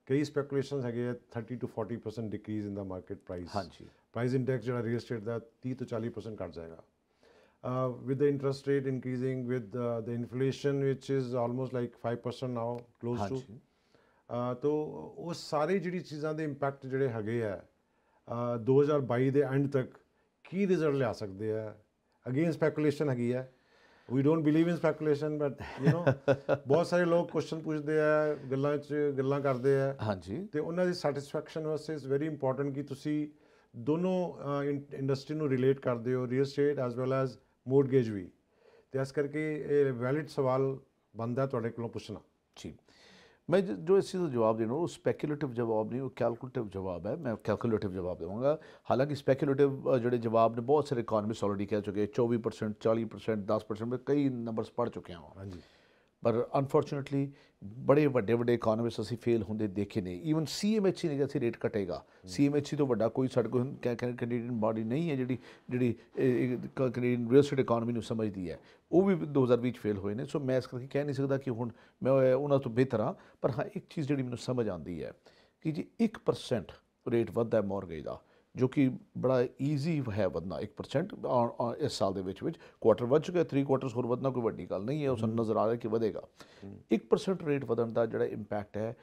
ਕਈ ਸਪੈਕੂਲੇਸ਼ਨਸ ਹੈਗੇ ਆ 30 to 40% decrease in the market price ਹਾਂਜੀ ਪ੍ਰਾਈਸ ਇੰਡੈਕਸ ਜਿਹੜਾ ਰੀਅਲ ਏਸਟੇਟ ਦਾ 30 ਤੋਂ 40% ਘਟ ਜਾਏਗਾ uh, with the interest rate increasing, with uh, the inflation which is almost like 5% now, close to. ਤੋ ਉਹ ਸਾਰੇ ਜਿਹੜੀ ਚੀਜ਼ਾਂ ਦੇ ਇੰਪੈਕਟ ਜਿਹੜੇ ਹੈਗੇ ਆ 2022 ਦੇ ਐਂਡ ਤੱਕ ਕੀ ਰਿਜ਼ਲਟ ਲਿਆ ਸਕਦੇ ਆ ਅਗੇਨ ਸਪੈਕੂਲੇਸ਼ਨ ਹੈਗੀ ਆ we don't believe in speculation but you know ਬਹੁਤ ਸਾਰੇ ਲੋਕ ਕੁਐਸਚਨ ਪੁੱਛਦੇ ਆ ਗੱਲਾਂ 'ਚ ਗੱਲਾਂ ਕਰਦੇ ਆ ਹਾਂਜੀ ਤੇ ਉਹਨਾਂ ਦੀ ਸੈਟੀਸਫੈਕਸ਼ਨ ਵਾਸਤੇ ਇਸ ਵੈਰੀ ਇੰਪੋਰਟੈਂਟ ਕਿ ਤੁਸੀਂ ਦੋਨੋਂ ਇੰਡਸਟਰੀ ਨੂੰ ਰਿਲੇਟ ਕਰਦੇ ਹੋ real state as well as mortgage ਵੀ ਤੇ ਇਸ ਕਰਕੇ ਇਹ ਵੈਲਿਡ ਸਵਾਲ ਬੰਦਾ ਤੁਹਾਡੇ ਕੋਲੋਂ ਪੁੱਛਣਾ ਜੀ मैं जो इस चीज़ का जवाब देना वो स्पेकुलेटिव जवाब नहीं वो कैलकुलेटिव जवाब है मैं कैलकुलेटिव जवाब देवगा हालांकि स्पेकुलेटिव जोड़े जवाब ने बहुत सारे इकानमिस्ट ऑलरेडी कह चुके हैं चौबीस परसेंट चालीस परसेंट दस परसेंट में कई नंबर्स पढ़ चुके हैं हाँ जी ਪਰ ਅਨਫੋਰਚੂਨਟਲੀ ਬੜੇ ਵੱਡੇ ਵੱਡੇ ਇਕਨੋਮਿਸਟ ਅਸੀਂ ਫੇਲ ਹੁੰਦੇ ਦੇਖੇ ਨੇ ਈਵਨ ਸੀਐਮਐਚਈ ਨੇ ਕਿਹਾ ਰੇਟ ਘਟੇਗਾ ਸੀਐਮਐਚਈ ਤੋਂ ਵੱਡਾ ਕੋਈ ਸਾਡੇ ਕੋਲ ਕੈਨੇਡੀਅਨ ਬਾਡੀ ਨਹੀਂ ਹੈ ਜਿਹੜੀ ਜਿਹੜੀ ਕੈਨੇਡੀਅਨ ਰੀਅਲ ਸਟੇਟ ਇਕਨੋਮੀ ਨੂੰ ਸਮਝਦੀ ਹੈ ਉਹ ਵੀ 2000 ਵਿੱਚ ਫੇਲ ਹੋਏ ਨੇ ਸੋ ਮੈਂ ਇਸ ਕਰਕੇ ਕਹਿ ਨਹੀਂ ਸਕਦਾ ਕਿ ਹੁਣ ਮੈਂ ਉਹਨਾਂ ਤੋਂ ਬਿਹਤਰ ਹਾਂ ਪਰ ਹਾਂ ਇੱਕ ਚੀਜ਼ ਜਿਹੜੀ ਮੈਨੂੰ ਸਮਝ ਆਉਂਦੀ ਹੈ ਕਿ ਜੀ 1% ਰੇਟ ਵਧਦਾ ਹੈ ਮੌਰਗੇਜ ਦਾ ਜੋ ਕਿ ਬੜਾ ਈਜ਼ੀ ਹੈ ਵਧਣਾ 1% ਇਸ ਸਾਲ ਦੇ ਵਿੱਚ ਵਿੱਚ ਕੁਆਟਰ ਵੱਧ ਚੁੱਕਾ 3 ਕੁਆਟਰਸ ਹੋਰ ਵਧਣਾ ਕੋਈ ਵੱਡੀ ਗੱਲ ਨਹੀਂ ਹੈ ਉਸ ਨਜ਼ਰ ਆ ਰਿਹਾ ਕਿ ਵਧੇਗਾ 1% ਰੇਟ ਵਧਣ ਦਾ ਜਿਹੜਾ ਇੰਪੈਕਟ ਹੈ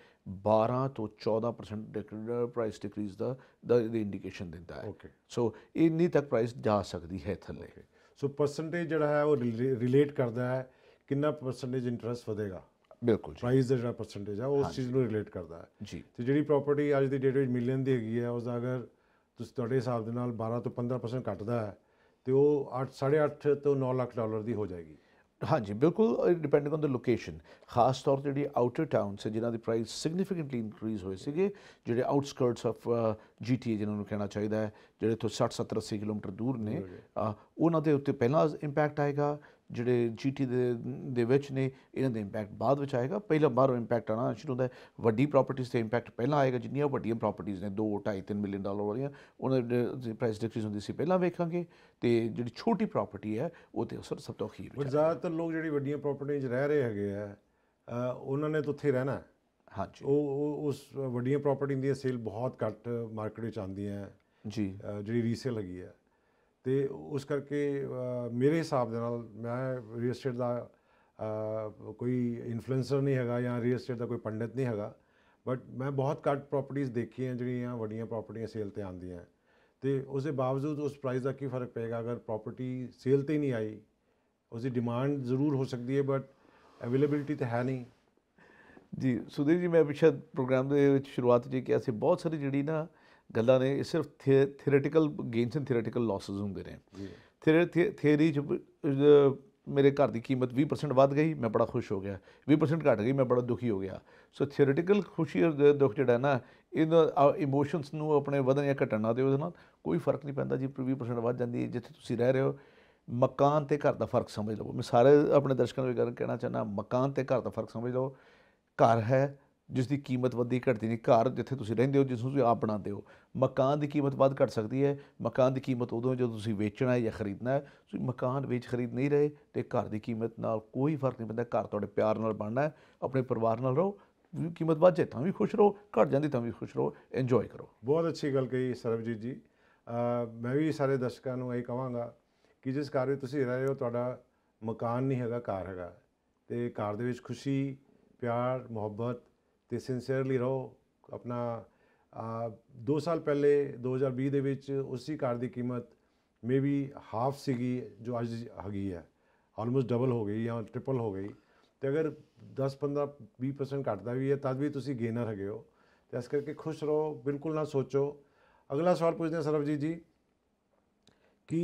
12 ਤੋਂ 14% ਪ੍ਰਾਈਸ ਡਿਕਰੀਸ ਦਾ ਦਾ ਇੰਡੀਕੇਸ਼ਨ ਦਿੰਦਾ ਹੈ ਸੋ ਨਹੀਂ ਤੱਕ ਪ੍ਰਾਈਸ ਜਾ ਸਕਦੀ ਹੈ ਥੱਲੇ ਸੋ ਪਰਸੈਂਟੇਜ ਜਿਹੜਾ ਹੈ ਉਹ ਰਿਲੇਟ ਕਰਦਾ ਹੈ ਕਿੰਨਾ ਪਰਸੈਂਟੇਜ ਇੰਟਰਸਟ ਵਧੇਗਾ ਬਿਲਕੁਲ ਜੀ ਪ੍ਰਾਈਸ ਦਾ ਜਿਹੜਾ ਪਰਸੈਂਟੇਜ ਆ ਉਸ ਚੀਜ਼ ਨੂੰ ਰਿਲੇਟ ਕਰਦਾ ਹੈ ਜੀ ਤੇ ਜਿਹੜੀ ਪ੍ਰਾਪਰਟੀ ਅੱਜ ਦੀ ਡੇਟ ਵਿੱਚ ਮਿਲੀਅਨ ਦੀ ਹੈਗੀ ਹੈ ਉਸ ਦਾ ਅਗਰ ਤੁਸੀਂ ਤੁਹਾਡੇ ਹਿਸਾਬ ਦੇ ਨਾਲ 12 ਤੋਂ 15% ਘਟਦਾ ਹੈ ਤੇ ਉਹ 8 8.5 ਤੋਂ 9 ਲੱਖ ਡਾਲਰ ਦੀ ਹੋ ਜਾਏਗੀ ਹਾਂਜੀ ਬਿਲਕੁਲ ਡਿਪੈਂਡਿੰਗ ਔਨ ਦ ਲੋਕੇਸ਼ਨ ਖਾਸ ਤੌਰ ਤੇ ਜਿਹੜੀ ਆਊਟਰ ਟਾਊਨਸ ਹੈ ਜਿਨ੍ਹਾਂ ਦੀ ਪ੍ਰਾਈਸ ਸਿਗਨੀਫੀਕੈਂਟਲੀ ਇਨਕਰੀਜ਼ ਹੋਏ ਸੀਗੇ ਜਿਹੜੇ ਆਊਟਸਕਰਟਸ ਆਫ ਜੀਟੀਏ ਜਿਹਨਾਂ ਨੂੰ ਕਹਿਣਾ ਚਾਹੀਦਾ ਹੈ ਜਿਹੜੇ ਤੋਂ 60 70 80 ਕਿਲੋਮੀਟਰ ਦੂਰ ਨੇ ਉਹਨਾਂ ਦੇ ਉੱਤੇ ਪਹਿਲਾਂ ਇੰਪੈਕਟ ਆਏਗਾ ਜਿਹੜੇ ਜੀਟੀ ਦੇ ਦੇ ਵਿੱਚ ਨੇ ਇਹਨਾਂ ਦੇ ਇੰਪੈਕਟ ਬਾਅਦ ਵਿੱਚ ਆਏਗਾ ਪਹਿਲਾ ਬਾਹਰ ਇੰਪੈਕਟ ਆਣਾ ਸ਼ੁਰੂ ਹੁੰਦਾ ਵੱਡੀ ਪ੍ਰਾਪਰਟੀਆਂ ਤੇ ਇੰਪੈਕਟ ਪਹਿਲਾਂ ਆਏਗਾ ਜਿੰਨੀਆਂ ਵੱਡੀਆਂ ਪ੍ਰਾਪਰਟੀਆਂ ਨੇ 2 2.5 3 ਮਿਲੀਅਨ ਡਾਲਰ ਵਾਲੀਆਂ ਉਹਨਾਂ ਦੇ ਪ੍ਰਾਈਸ ਡਿਕਰੀਜ਼ ਹੁੰਦੀ ਸੀ ਪਹਿਲਾਂ ਵੇਖਾਂਗੇ ਤੇ ਜਿਹੜੀ ਛੋਟੀ ਪ੍ਰਾਪਰਟੀ ਹੈ ਉਹ ਤੇ ਅਸਰ ਸਭ ਤੋਂ ਅਖੀਰ ਵਿੱਚ ਜ਼ਿਆਦਾਤਰ ਲੋਕ ਜਿਹੜੀ ਵੱਡੀਆਂ ਪ੍ਰਾਪਰਟੀਆਂ 'ਚ ਰਹਿ ਰਹੇ ਹੈਗੇ ਆ ਉਹਨਾਂ ਨੇ ਤਾਂ ਉੱਥੇ ਰਹਿਣਾ ਹਾਂਜੀ ਉਹ ਉਸ ਵੱਡੀਆਂ ਪ੍ਰਾਪਰਟੀ ਦੀ ਸੇਲ ਬਹੁਤ ਘੱਟ ਮਾਰਕੀਟ ਵਿੱਚ ਆਉਂਦੀ ਹੈ ਜੀ ਜਿਹੜੀ ਰੀਸੇਲ ਲੱਗੀ ਹੈ ਤੇ ਉਸ ਕਰਕੇ ਮੇਰੇ ਹਿਸਾਬ ਦੇ ਨਾਲ ਮੈਂ ਰੀਅਲ ਏਸਟੇਟ ਦਾ ਕੋਈ ਇਨਫਲੂਐਂਸਰ ਨਹੀਂ ਹੈਗਾ ਜਾਂ ਰੀਅਲ ਏਸਟੇਟ ਦਾ ਕੋਈ ਪੰਡਿਤ ਨਹੀਂ ਹੈਗਾ ਬਟ ਮੈਂ ਬਹੁਤ ਘੱਟ ਪ੍ਰਾਪਰਟੀਆਂ ਦੇਖੀਆਂ ਜਿਹੜੀਆਂ ਵੱਡੀਆਂ ਪ੍ਰਾਪਰਟੀਆਂ ਸੇਲ ਤੇ ਆਉਂਦੀਆਂ ਤੇ ਉਸ ਦੇ ਬਾਵਜੂਦ ਉਸ ਪ੍ਰਾਈਸ ਦਾ ਕੀ ਫਰਕ ਪਏਗਾ ਅਗਰ ਪ੍ਰਾਪਰਟੀ ਸੇਲ ਤੇ ਨਹੀਂ ਆਈ ਉਸ ਦੀ ਡਿਮਾਂਡ ਜ਼ਰੂਰ ਹੋ ਸਕਦੀ ਹੈ ਬਟ ਅਵੇਲੇਬਿਲਟੀ ਤਾਂ ਹੈ ਨਹੀਂ ਜੀ ਸੁਦੀਪ ਜੀ ਮੈਂ ਪਿਛਲੇ ਪ੍ਰੋਗਰਾਮ ਦੇ ਵਿੱਚ ਸ਼ੁਰੂਆਤ ਜੀ ਕਿ ਅਸੀਂ ਬਹੁਤ ਸਾਰੀ ਜਿਹੜੀ ਨਾ ਗੱਲਾਂ ਨੇ ਇਹ ਸਿਰਫ theoretical gains and theoretical losses ਹੁੰਦੇ ਨੇ ਥਿਓਰੀ ਥਿਓਰੀ ਚ ਮੇਰੇ ਘਰ ਦੀ ਕੀਮਤ 20% ਵੱਧ ਗਈ ਮੈਂ ਬੜਾ ਖੁਸ਼ ਹੋ ਗਿਆ 20% ਘਟ ਗਈ ਮੈਂ ਬੜਾ ਦੁਖੀ ਹੋ ਗਿਆ ਸੋ ਥਿਓਰੀਟਿਕਲ ਖੁਸ਼ੀ ਔਰ ਦੁੱਖ ਜਿਹੜਾ ਨਾ ਇਹਨਾਂ ਇਮੋਸ਼ਨਸ ਨੂੰ ਆਪਣੇ ਵਧਣ ਜਾਂ ਘਟਣ ਨਾਲ ਤੇ ਉਹਦੇ ਨਾਲ ਕੋਈ ਫਰਕ ਨਹੀਂ ਪੈਂਦਾ ਜੀ 20% ਵੱਧ ਜਾਂਦੀ ਹੈ ਜਿੱਥੇ ਤੁਸੀਂ ਰਹਿ ਰਹੇ ਹੋ ਮਕਾਨ ਤੇ ਘਰ ਦਾ ਫਰਕ ਸਮਝ ਲਵੋ ਮੈਂ ਸਾਰੇ ਆਪਣੇ ਦਰਸ਼ਕਾਂ ਨੂੰ ਇਹ ਕਹਿਣਾ ਚਾਹੁੰਦਾ ਮਕਾਨ ਤੇ ਘਰ ਦਾ ਫਰਕ ਸਮਝ ਲਓ ਘਰ ਹੈ ਜਿਸ ਦੀ ਕੀਮਤ ਵਧਦੀ ਘਟਦੀ ਨਹੀਂ ਘਰ ਜਿੱਥੇ ਤੁਸੀਂ ਰਹਿੰਦੇ ਹੋ ਜਿਸ ਨੂੰ ਤੁਸੀਂ ਆਪ ਬਣਾਉਂਦੇ ਹੋ ਮਕਾਨ ਦੀ ਕੀਮਤ ਵੱਧ ਘਟ ਸਕਦੀ ਹੈ ਮਕਾਨ ਦੀ ਕੀਮਤ ਉਦੋਂ ਜਦੋਂ ਤੁਸੀਂ ਵੇਚਣਾ ਹੈ ਜਾਂ ਖਰੀਦਣਾ ਹੈ ਤੁਸੀਂ ਮਕਾਨ ਵੇਚ ਖਰੀਦ ਨਹੀਂ ਰਹੇ ਤੇ ਘਰ ਦੀ ਕੀਮਤ ਨਾਲ ਕੋਈ ਫਰਕ ਨਹੀਂ ਪੈਂਦਾ ਘਰ ਤੁਹਾਡੇ ਪਿਆਰ ਨਾਲ ਬਣਨਾ ਹੈ ਆਪਣੇ ਪਰਿਵਾਰ ਨਾਲ ਰਹੋ ਕੀਮਤ ਵੱਧ ਜਾਏ ਤਾਂ ਵੀ ਖੁਸ਼ ਰਹੋ ਘਟ ਜਾਂਦੀ ਤਾਂ ਵੀ ਖੁਸ਼ ਰਹੋ ਇੰਜੋਏ ਕਰੋ ਬਹੁਤ ਅੱਛੀ ਗੱਲ ਕਹੀ ਸਰਬਜੀਤ ਜੀ ਮੈਂ ਵੀ ਸਾਰੇ ਦਰਸ਼ਕਾਂ ਨੂੰ ਇਹ ਕਹਾਂਗਾ ਕਿ ਜਿਸ ਘਰ ਵਿੱਚ ਤੁਸੀਂ ਰਹੇ ਹੋ ਤੁਹਾਡਾ ਮਕਾਨ ਨਹੀਂ ਹੈਗਾ ਘਰ ਹੈਗਾ ਤੇ ਘਰ ਦੇ ਵਿੱਚ ਖੁਸ਼ੀ ਪਿਆਰ ਮੁਹੱਬਤ ਤੇ ਸਿਨਸੀਅਰਲੀ ਰਹੋ ਆਪਣਾ 2 ਸਾਲ ਪਹਿਲੇ 2020 ਦੇ ਵਿੱਚ ਉਸੇ ਕਾਰ ਦੀ ਕੀਮਤ ਮੇਬੀ ਹਾਫ ਸੀਗੀ ਜੋ ਅੱਜ ਹੈਗੀ ਹੈ ਆਲਮੋਸਟ ਡਬਲ ਹੋ ਗਈ ਜਾਂ ਟ੍ਰਿਪਲ ਹੋ ਗਈ ਤੇ ਅਗਰ 10 15 20% ਘਟਦਾ ਵੀ ਹੈ ਤਦ ਵੀ ਤੁਸੀਂ ਗੇਨਰ ਹੈਗੇ ਹੋ ਤੇ ਇਸ ਕਰਕੇ ਖੁਸ਼ ਰਹੋ ਬਿਲਕੁਲ ਨਾ ਸੋਚੋ ਅਗਲਾ ਸਵਾਲ ਪੁੱਛਦੇ ਸਰਬਜੀਤ ਜੀ ਕਿ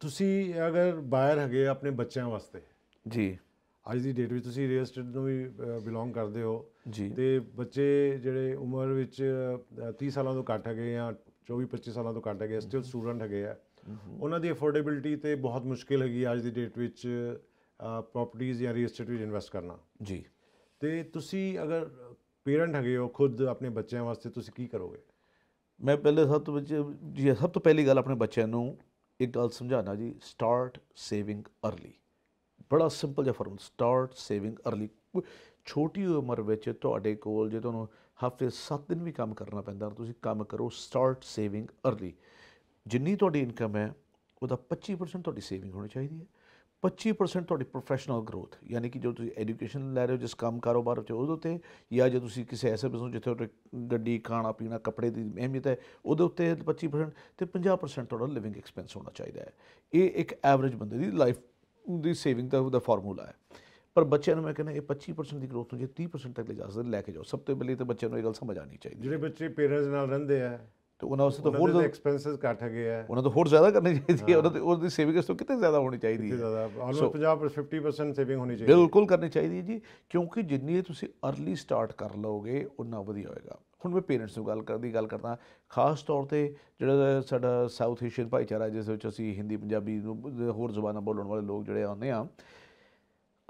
ਤੁਸੀਂ ਅਗਰ ਬਾਇਰ ਹੈਗੇ ਆਪਣੇ ਬੱਚਿਆਂ ਵਾਸਤੇ ਜੀ ਅੱਜ ਦੀ ਡੇਟ ਵਿੱਚ ਤੁਸੀਂ ਰੀਅਲ ਸਟੇਟ ਨੂੰ ਵੀ ਬਿਲੋਂਗ ਕਰਦੇ ਹੋ ਤੇ ਬੱਚੇ ਜਿਹੜੇ ਉਮਰ ਵਿੱਚ 30 ਸਾਲਾਂ ਤੋਂ ਘੱਟ ਹੈਗੇ ਜਾਂ 24 25 ਸਾਲਾਂ ਤੋਂ ਘੱਟ ਹੈਗੇ ਸਟਿਲ ਸਟੂਡੈਂਟ ਹੈਗੇ ਆ ਉਹਨਾਂ ਦੀ ਅਫੋਰਡੇਬਿਲਟੀ ਤੇ ਬਹੁਤ ਮੁਸ਼ਕਿਲ ਹੈਗੀ ਅੱਜ ਦੀ ਡੇਟ ਵਿੱਚ ਪ੍ਰਾਪਰਟੀਆਂ ਜਾਂ ਰੀਅਲ ਸਟੇਟ ਵਿੱਚ ਇਨਵੈਸਟ ਕਰਨਾ ਜੀ ਤੇ ਤੁਸੀਂ ਅਗਰ ਪੇਰੈਂਟ ਹੈਗੇ ਹੋ ਖੁਦ ਆਪਣੇ ਬੱਚਿਆਂ ਵਾਸਤੇ ਤੁਸੀਂ ਕੀ ਕਰੋਗੇ ਮੈਂ ਪਹਿਲੇ ਸਭ ਤੋਂ ਵਿੱਚ ਜੀ ਸਭ ਤੋਂ ਪਹਿਲੀ ਗੱਲ ਆਪਣੇ ਬੱਚਿਆਂ ਨੂੰ ਇੱਕ ਗੱਲ ਸਮਝਾਣਾ ਜੀ ਸਟਾਰਟ ਸੇਵਿੰਗ अर्ਲੀ ਬੜਾ ਸਿੰਪਲ ਜਿਹਾ ਫਾਰਮੂਲਾ ਸਟਾਰਟ ਸੇਵਿੰਗ अर्ਲੀ ਛੋਟੀ ਉਮਰ ਵਿੱਚ ਤੁਹਾਡੇ ਕੋਲ ਜੇ ਤੁਹਾਨੂੰ ਹਫਤੇ 7 ਦਿਨ ਵੀ ਕੰਮ ਕਰਨਾ ਪੈਂਦਾ ਤੁਸੀਂ ਕੰਮ ਕਰੋ ਸਟਾਰਟ ਸੇਵਿੰਗ अर्ਲੀ ਜਿੰਨੀ ਤੁਹਾਡੀ ਇਨਕਮ ਹੈ ਉਹਦਾ 25% ਤੁਹਾਡੀ ਸੇਵਿੰਗ ਹੋਣੀ ਚਾਹੀਦੀ ਹੈ 25% ਤੁਹਾਡੀ ਪ੍ਰੋਫੈਸ਼ਨਲ ਗਰੋਥ ਯਾਨੀ ਕਿ ਜੋ ਤੁਸੀਂ ਐਜੂਕੇਸ਼ਨ ਲੈ ਰਹੇ ਹੋ ਜਿਸ ਕੰਮ ਕਾਰੋਬਾਰ ਚ ਉਹਦੇ ਉੱਤੇ ਜਾਂ ਜੇ ਤੁਸੀਂ ਕਿਸੇ ਐਸੇ ਬਿਜ਼ਨਸ ਜਿੱਥੇ ਤੁਹਾਡੇ ਗੱਡੀ ਖਾਣਾ ਪੀਣਾ ਕੱਪੜੇ ਦੀ ਅਹਿਮੀਅਤ ਹੈ ਉਹਦੇ ਉੱਤੇ 25% ਤੇ 50% ਤੁਹਾਡਾ ਲਿਵਿੰਗ ਐਕਸਪੈਂਸ ਹੋਣਾ ਚਾਹੀਦਾ ਹੈ ਇਹ ਇੱਕ ਐਵਰੇਜ ਬੰਦੇ ਦੀ ਲਾਈਫ ਦੀ ਸੇਵਿੰਗ ਦਾ ਉਹਦਾ ਫਾਰਮੂਲਾ ਹੈ ਪਰ ਬੱਚਿਆਂ ਨੂੰ ਮੈਂ ਕਹਿੰਦਾ ਇਹ 25% ਦੀ ਗਰੋਥ ਨੂੰ ਜੇ 30% ਤੱਕ ਲੈ ਜਾ ਸਕਦੇ ਲੈ ਕੇ ਜਾਓ ਸਭ ਤੋਂ ਪਹਿਲੇ ਤਾਂ ਬੱਚਿਆਂ ਨੂੰ ਇਹ ਗੱਲ ਸਮਝ ਆਣੀ ਚਾਹੀਦੀ ਜਿਹੜੇ ਬੱਚੇ ਪੇਰੈਂਟਸ ਨਾਲ ਰਹਿੰਦੇ ਆ ਤੇ ਉਹਨਾਂ ਵਾਸਤੇ ਤਾਂ ਹੋਰ ਜ਼ਿਆਦਾ ਐਕਸਪੈਂਸਸ ਘਟ ਗਏ ਆ ਉਹਨਾਂ ਤੋਂ ਹੋਰ ਜ਼ਿਆਦਾ ਕਰਨੀ ਚਾਹੀਦੀ ਹੈ ਉਹਨਾਂ ਤੇ ਉਹਦੀ ਸੇਵਿੰਗ ਇਸ ਤੋਂ ਕਿਤੇ ਜ਼ਿਆਦਾ ਹੋਣੀ ਚਾਹੀਦੀ ਹੈ ਜ਼ਿਆਦਾ ਆਲਮੋਸਟ 50 50% ਸੇਵਿੰਗ ਹੋਣੀ ਚਾਹੀਦੀ ਬਿਲਕੁਲ ਕਰਨੀ ਚਾਹੀਦੀ ਹੈ ਜੀ ਕਿਉਂਕਿ ਜਿੰਨੀ ਤੁਸੀਂ अर्ਲੀ ਸਟਾਰਟ ਕਰ ਲਓਗੇ ਉਹਨਾਂ ਵਧੀਆ ਹੋਏਗਾ ਹੁਣ ਮੈਂ ਪੇਰੈਂਟਸ ਨੂੰ ਗੱਲ ਕਰਦੀ ਗੱਲ ਕਰਦਾ ਖਾਸ ਤੌਰ ਤੇ ਜਿਹੜਾ ਸਾਡਾ ਸਾਊਥ ਏਸ਼ੀਅਨ ਭਾਈਚਾਰਾ ਜਿਸ ਵਿੱਚ ਅਸੀਂ ਹਿੰਦੀ ਪੰਜਾਬੀ ਨੂੰ ਹੋਰ ਜ਼ੁਬਾਨਾਂ ਬੋਲਣ ਵਾਲੇ ਲੋਕ ਜਿਹੜੇ ਆਉਂਦੇ ਆ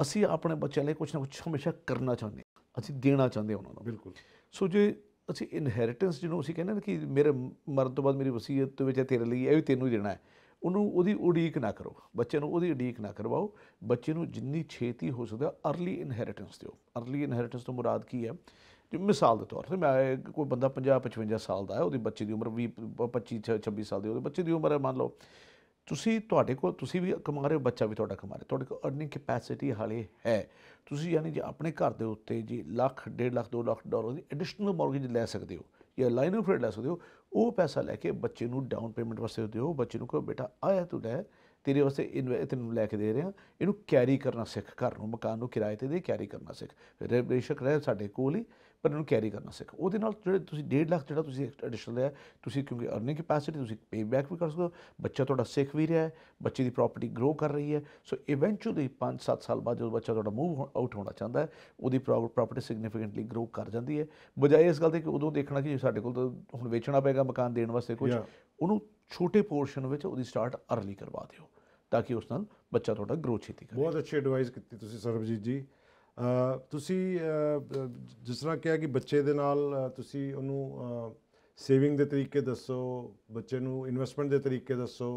ਅਸੀਂ ਆਪਣੇ ਬੱਚਿਆਂ ਲਈ ਕੁਝ ਨਾ ਕੁਝ ਹਮੇਸ਼ਾ ਕਰਨਾ ਚਾਹੁੰਦੇ ਅਸੀਂ ਦੇਣਾ ਚਾਹੁੰਦੇ ਉਹਨਾਂ ਨੂੰ ਬਿਲਕੁਲ ਸੋ ਜੇ ਅਸੀਂ ਇਨਹੈਰੀਟੈਂਸ ਜਿਹਨੂੰ ਅਸੀਂ ਕਹਿੰਦੇ ਨੇ ਕਿ ਮੇਰੇ ਮਰਨ ਤੋਂ ਬਾਅਦ ਮੇਰੀ ਵਸੀਅਤ ਦੇ ਵਿੱਚ ਤੇਰੇ ਲਈ ਇਹ ਵੀ ਤੈਨੂੰ ਦੇਣਾ ਹੈ ਉਹਨੂੰ ਉਹਦੀ ਉਡੀਕ ਨਾ ਕਰੋ ਬੱਚੇ ਨੂੰ ਉਹਦੀ ਉਡੀਕ ਨਾ ਕਰਵਾਓ ਬੱਚੇ ਨੂੰ ਜਿੰਨੀ ਛੇਤੀ ਹੋ ਸਕਦਾ अर्ਲੀ ਇਨਹੈਰੀਟੈਂਸ ਦਿਓ अर्ਲੀ ਇਨਹੈਰੀਟੈਂਸ ਤੋਂ ਮੁਰਾਦ ਕੀ ਹੈ ਮਿਸਾਲ ਦੇ ਤੌਰ ਤੇ ਮੈਂ ਕੋਈ ਬੰਦਾ 50 55 ਸਾਲ ਦਾ ਹੈ ਉਹਦੀ ਬੱਚੇ ਦੀ ਉਮਰ 20 25 26 ਸਾਲ ਦੀ ਉਹਦੇ ਬੱਚੇ ਦੀ ਉਮਰ ਹੈ ਮੰਨ ਲਓ ਤੁਸੀਂ ਤੁਹਾਡੇ ਕੋਲ ਤੁਸੀਂ ਵੀ ਕਮਾ ਰਹੇ ਹੋ ਬੱਚਾ ਵੀ ਤੁਹਾਡਾ ਕਮਾ ਰਿਹਾ ਤੁਹਾਡੇ ਕੋਲ ਅਰਨਿੰਗ ਕੈਪੈਸਿਟੀ ਹਾਲੇ ਹੈ ਤੁਸੀਂ ਯਾਨੀ ਜੇ ਆਪਣੇ ਘਰ ਦੇ ਉੱਤੇ ਜੀ ਲੱਖ 1.5 ਲੱਖ 2 ਲੱਖ ਡਾਲਰ ਦੀ ਐਡੀਸ਼ਨਲ ਮਾਰਗੇਜ ਲੈ ਸਕਦੇ ਹੋ ਜਾਂ ਲਾਈਨ ਆਫ ਕ੍ਰੈਡਿਟ ਲੈ ਸਕਦੇ ਹੋ ਉਹ ਪੈਸਾ ਲੈ ਕੇ ਬੱਚੇ ਨੂੰ ਡਾਊਨ ਪੇਮੈਂਟ ਵਾਸਤੇ ਦਿਓ ਬੱਚੇ ਨੂੰ ਕਹੋ ਬੇਟਾ ਆਇਆ ਤੂੰ ਲੈ ਤੇਰੇ ਵਾਸਤੇ ਨੂੰ ਲੈ ਕੇ ਦੇ ਰਿਹਾ ਇਹਨੂੰ ਕੈਰੀ ਕਰਨਾ ਸਿੱਖ ਘਰ ਨੂੰ ਮਕਾਨ ਨੂੰ ਕਿਰਾਏ ਤੇ ਦੇ ਕੈਰੀ ਕਰਨਾ ਸਿੱਖ ਫਿਰ ਬੇਸ਼ੱਕ ਰਹਿ ਸਾਡੇ ਕੋਲ ਹੀ ਪਰ ਇਹਨੂੰ ਕੈਰੀ ਕਰਨਾ ਸਿੱਖ ਉਹਦੇ ਨਾਲ ਜਿਹੜੇ ਤੁਸੀਂ 1.5 ਲੱਖ ਜਿਹੜਾ ਤੁਸੀਂ ਐਡੀਸ਼ਨਲ ਹੈ ਤੁਸੀਂ ਕਿਉਂਕਿ ਅਰਨਿੰਗ ਕੈਪੈਸਿਟੀ ਤੁਸੀਂ ਪੇ ਬੈਕ ਵੀ ਕਰ ਸਕੋ ਬੱਚਾ ਤੁਹਾਡਾ ਸਿੱਖ ਵੀ ਰਿਹਾ ਹੈ ਬੱਚੇ ਦੀ ਪ੍ਰਾਪਰਟੀ ਗਰੋ ਕਰ ਰਹੀ ਹੈ ਸੋ ਇਵੈਂਚੁਅਲੀ 5-7 ਸਾਲ ਬਾਅਦ ਜਦੋਂ ਬੱਚਾ ਤੁਹਾਡਾ ਮੂਵ ਆਊਟ ਹੋਣਾ ਚਾਹੁੰਦਾ ਹੈ ਉਹਦੀ ਪ੍ਰਾਪਰਟੀ ਸਿਗਨੀਫੀਕੈਂਟਲੀ ਗਰੋ ਕਰ ਜਾਂਦੀ ਹੈ ਬਜਾਏ ਇਸ ਗੱਲ ਦੇ ਕਿ ਉਦੋਂ ਦੇਖਣਾ ਕਿ ਸਾਡੇ ਕੋਲ ਤਾਂ ਹੁਣ ਵੇਚਣਾ ਪਏਗਾ ਮਕਾਨ ਦੇਣ ਵਾਸਤੇ ਕੁਝ ਉਹਨੂੰ ਛੋਟੇ ਪੋਰਸ਼ਨ ਵਿੱਚ ਉਹਦੀ ਸਟਾਰਟ अर्ਲੀ ਕਰਵਾ ਦਿਓ ਤਾਂ ਕਿ ਉਸ ਨਾਲ ਬੱਚਾ ਤੁਹਾਡਾ ਗਰੋ ਛੇਤੀ ਕਰੇ ਬਹੁਤ ਅੱਛੀ ਐਡਵਾਈਸ ਕੀਤੀ ਤੁਸੀਂ ਸਰਬਜੀਤ ਜੀ ਤੁਸੀਂ ਜਿਸ ਤਰ੍ਹਾਂ ਕਿਹਾ ਕਿ ਬੱਚੇ ਦੇ ਨਾਲ ਤੁਸੀਂ ਉਹਨੂੰ ਸੇਵਿੰਗ ਦੇ ਤਰੀਕੇ ਦੱਸੋ ਬੱਚੇ ਨੂੰ ਇਨਵੈਸਟਮੈਂਟ ਦੇ ਤਰੀਕੇ ਦੱਸੋ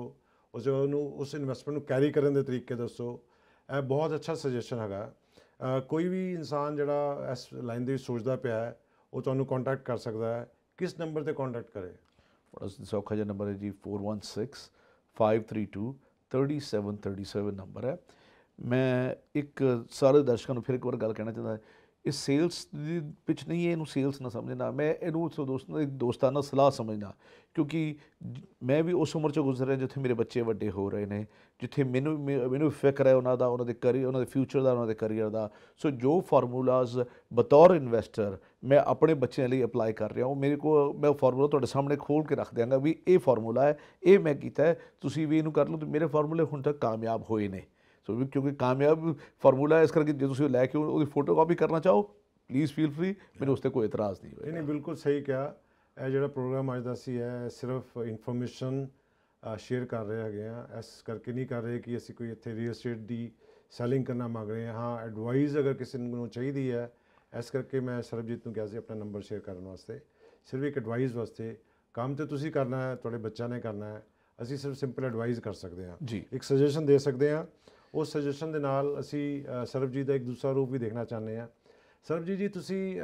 ਉਸ ਨੂੰ ਉਸ ਇਨਵੈਸਟਮੈਂਟ ਨੂੰ ਕੈਰੀ ਕਰਨ ਦੇ ਤਰੀਕੇ ਦੱਸੋ ਇਹ ਬਹੁਤ ਅੱਛਾ ਸੁਜੈਸ਼ਨ ਹੈਗਾ ਕੋਈ ਵੀ ਇਨਸਾਨ ਜਿਹੜਾ ਇਸ ਲਾਈਨ ਦੇ ਵਿੱਚ ਸੋਚਦਾ ਪਿਆ ਹੈ ਉਹ ਤੁਹਾਨੂੰ ਕੰਟੈਕਟ ਕਰ ਸਕਦਾ ਹੈ ਕਿਸ ਨੰਬਰ ਤੇ ਕੰਟੈਕਟ ਕਰੇ ਬੜਾ ਸੌਖਾ ਜਿਹਾ ਨੰਬਰ ਹੈ ਜੀ 416 532 3737 ਨੰਬਰ ਹੈ ਮੈਂ ਇੱਕ ਸਾਰੇ ਦਰਸ਼ਕਾਂ ਨੂੰ ਫਿਰ ਇੱਕ ਵਾਰ ਗੱਲ ਕਹਿਣਾ ਚਾਹੁੰਦਾ ਹਾਂ ਇਹ ਸੇਲਸ ਦੇ ਵਿੱਚ ਨਹੀਂ ਹੈ ਇਹਨੂੰ ਸੇਲਸ ਨਾ ਸਮਝਣਾ ਮੈਂ ਇਹਨੂੰ ਸੋ ਦੋਸਤ ਨਾਲ ਦੋਸਤਾਨਾ ਸਲਾਹ ਸਮਝਣਾ ਕਿਉਂਕਿ ਮੈਂ ਵੀ ਉਸ ਉਮਰ ਚੋਂ ਰਿਹਾ ਜਿੱਥੇ ਮੇਰੇ ਬੱਚੇ ਵੱਡੇ ਹੋ ਰਹੇ ਨੇ ਜਿੱਥੇ ਮੈਨੂੰ ਮੈਨੂੰ ਫਿਕਰ ਹੈ ਉਹਨਾਂ ਦਾ ਉਹਨਾਂ ਦੇ ਕਰੀ ਉਹਨਾਂ ਦੇ ਫਿਊਚਰ ਦਾ ਉਹਨਾਂ ਦੇ ਕੈਰੀਅਰ ਦਾ ਸੋ ਜੋ ਫਾਰਮੂਲਾਜ਼ ਬਤੌਰ ਇਨਵੈਸਟਰ ਮੈਂ ਆਪਣੇ ਬੱਚਿਆਂ ਲਈ ਅਪਲਾਈ ਕਰ ਰਿਹਾ ਹਾਂ ਮੇਰੇ ਕੋਲ ਮੈਂ ਫਾਰਮੂਲਾ ਤੁਹਾਡੇ ਸਾਹਮਣੇ ਖੋਲ ਕੇ ਰੱਖ ਦਿਆਂਗਾ ਵੀ ਇਹ ਫਾਰਮੂਲਾ ਹੈ ਇਹ ਮੈਂ ਕੀਤਾ ਤੁਸੀਂ ਵੀ ਇਹਨੂੰ ਕਰ ਲਓ ਤੇ ਮੇਰੇ ਫਾਰਮੂਲੇ ਹੁਣ ਤੱਕ ਕਾਮਯਾਬ ਹੋਏ ਨੇ ਸੋ ਕਿਉਂਕਿ ਕਾਮਯਾਬ ਫਾਰਮੂਲਾ ਇਸ ਕਰਕੇ ਜੇ ਤੁਸੀਂ ਲੈ ਕੇ ਉਹਦੀ ਫੋਟੋਕਾਪੀ ਕਰਨਾ ਚਾਹੋ ਪਲੀਜ਼ ਫੀਲ ਫਰੀ ਮੈਨੂੰ ਉਸ ਤੇ ਕੋਈ ਇਤਰਾਜ਼ ਨਹੀਂ ਹੋਇਆ ਨਹੀਂ ਬਿਲਕੁਲ ਸਹੀ ਕਿਹਾ ਇਹ ਜਿਹੜਾ ਪ੍ਰੋਗਰਾਮ ਅੱਜ ਦਾ ਸੀ ਹੈ ਸਿਰਫ ਇਨਫੋਰਮੇਸ਼ਨ ਸ਼ੇਅਰ ਕਰ ਰਹੇ ਹੈਗੇ ਗਿਆ ਇਸ ਕਰਕੇ ਨਹੀਂ ਕਰ ਰਹੇ ਕਿ ਅਸੀਂ ਕੋਈ ਇੱਥੇ ਰੀਅਲ ਏਸਟੇਟ ਦੀ ਸੈਲਿੰਗ ਕਰਨਾ ਮੰਗ ਰਹੇ ਹਾਂ ਐਡਵਾਈਸ ਅਗਰ ਕਿਸੇ ਨੂੰ ਚਾਹੀਦੀ ਹੈ ਇਸ ਕਰਕੇ ਮੈਂ ਸਰਬਜੀਤ ਨੂੰ ਕਿਹਾ ਸੀ ਆਪਣਾ ਨੰਬਰ ਸ਼ੇਅਰ ਕਰਨ ਵਾਸਤੇ ਸਿਰਫ ਇੱਕ ਐਡਵਾਈਸ ਵਾਸਤੇ ਕੰਮ ਤੇ ਤੁਸੀਂ ਕਰਨਾ ਹੈ ਤੁਹਾਡੇ ਬੱਚਾ ਨੇ ਕਰਨਾ ਹੈ ਅਸੀਂ ਸਿਰਫ ਸਿੰਪਲ ਐਡਵਾਈਸ ਕਰ ਸਕਦੇ ਹਾਂ ਇੱਕ ਸੁਜੈਸ਼ਨ ਦੇ ਸਕਦੇ ਹਾਂ ਉਸ ਸੁਜੈਸ਼ਨ ਦੇ ਨਾਲ ਅਸੀਂ ਸਰਬਜੀਤ ਦਾ ਇੱਕ ਦੂਸਰਾ ਰੂਪ ਵੀ ਦੇਖਣਾ ਚਾਹੁੰਦੇ ਆ ਸਰਬਜੀਤ ਜੀ ਤੁਸੀਂ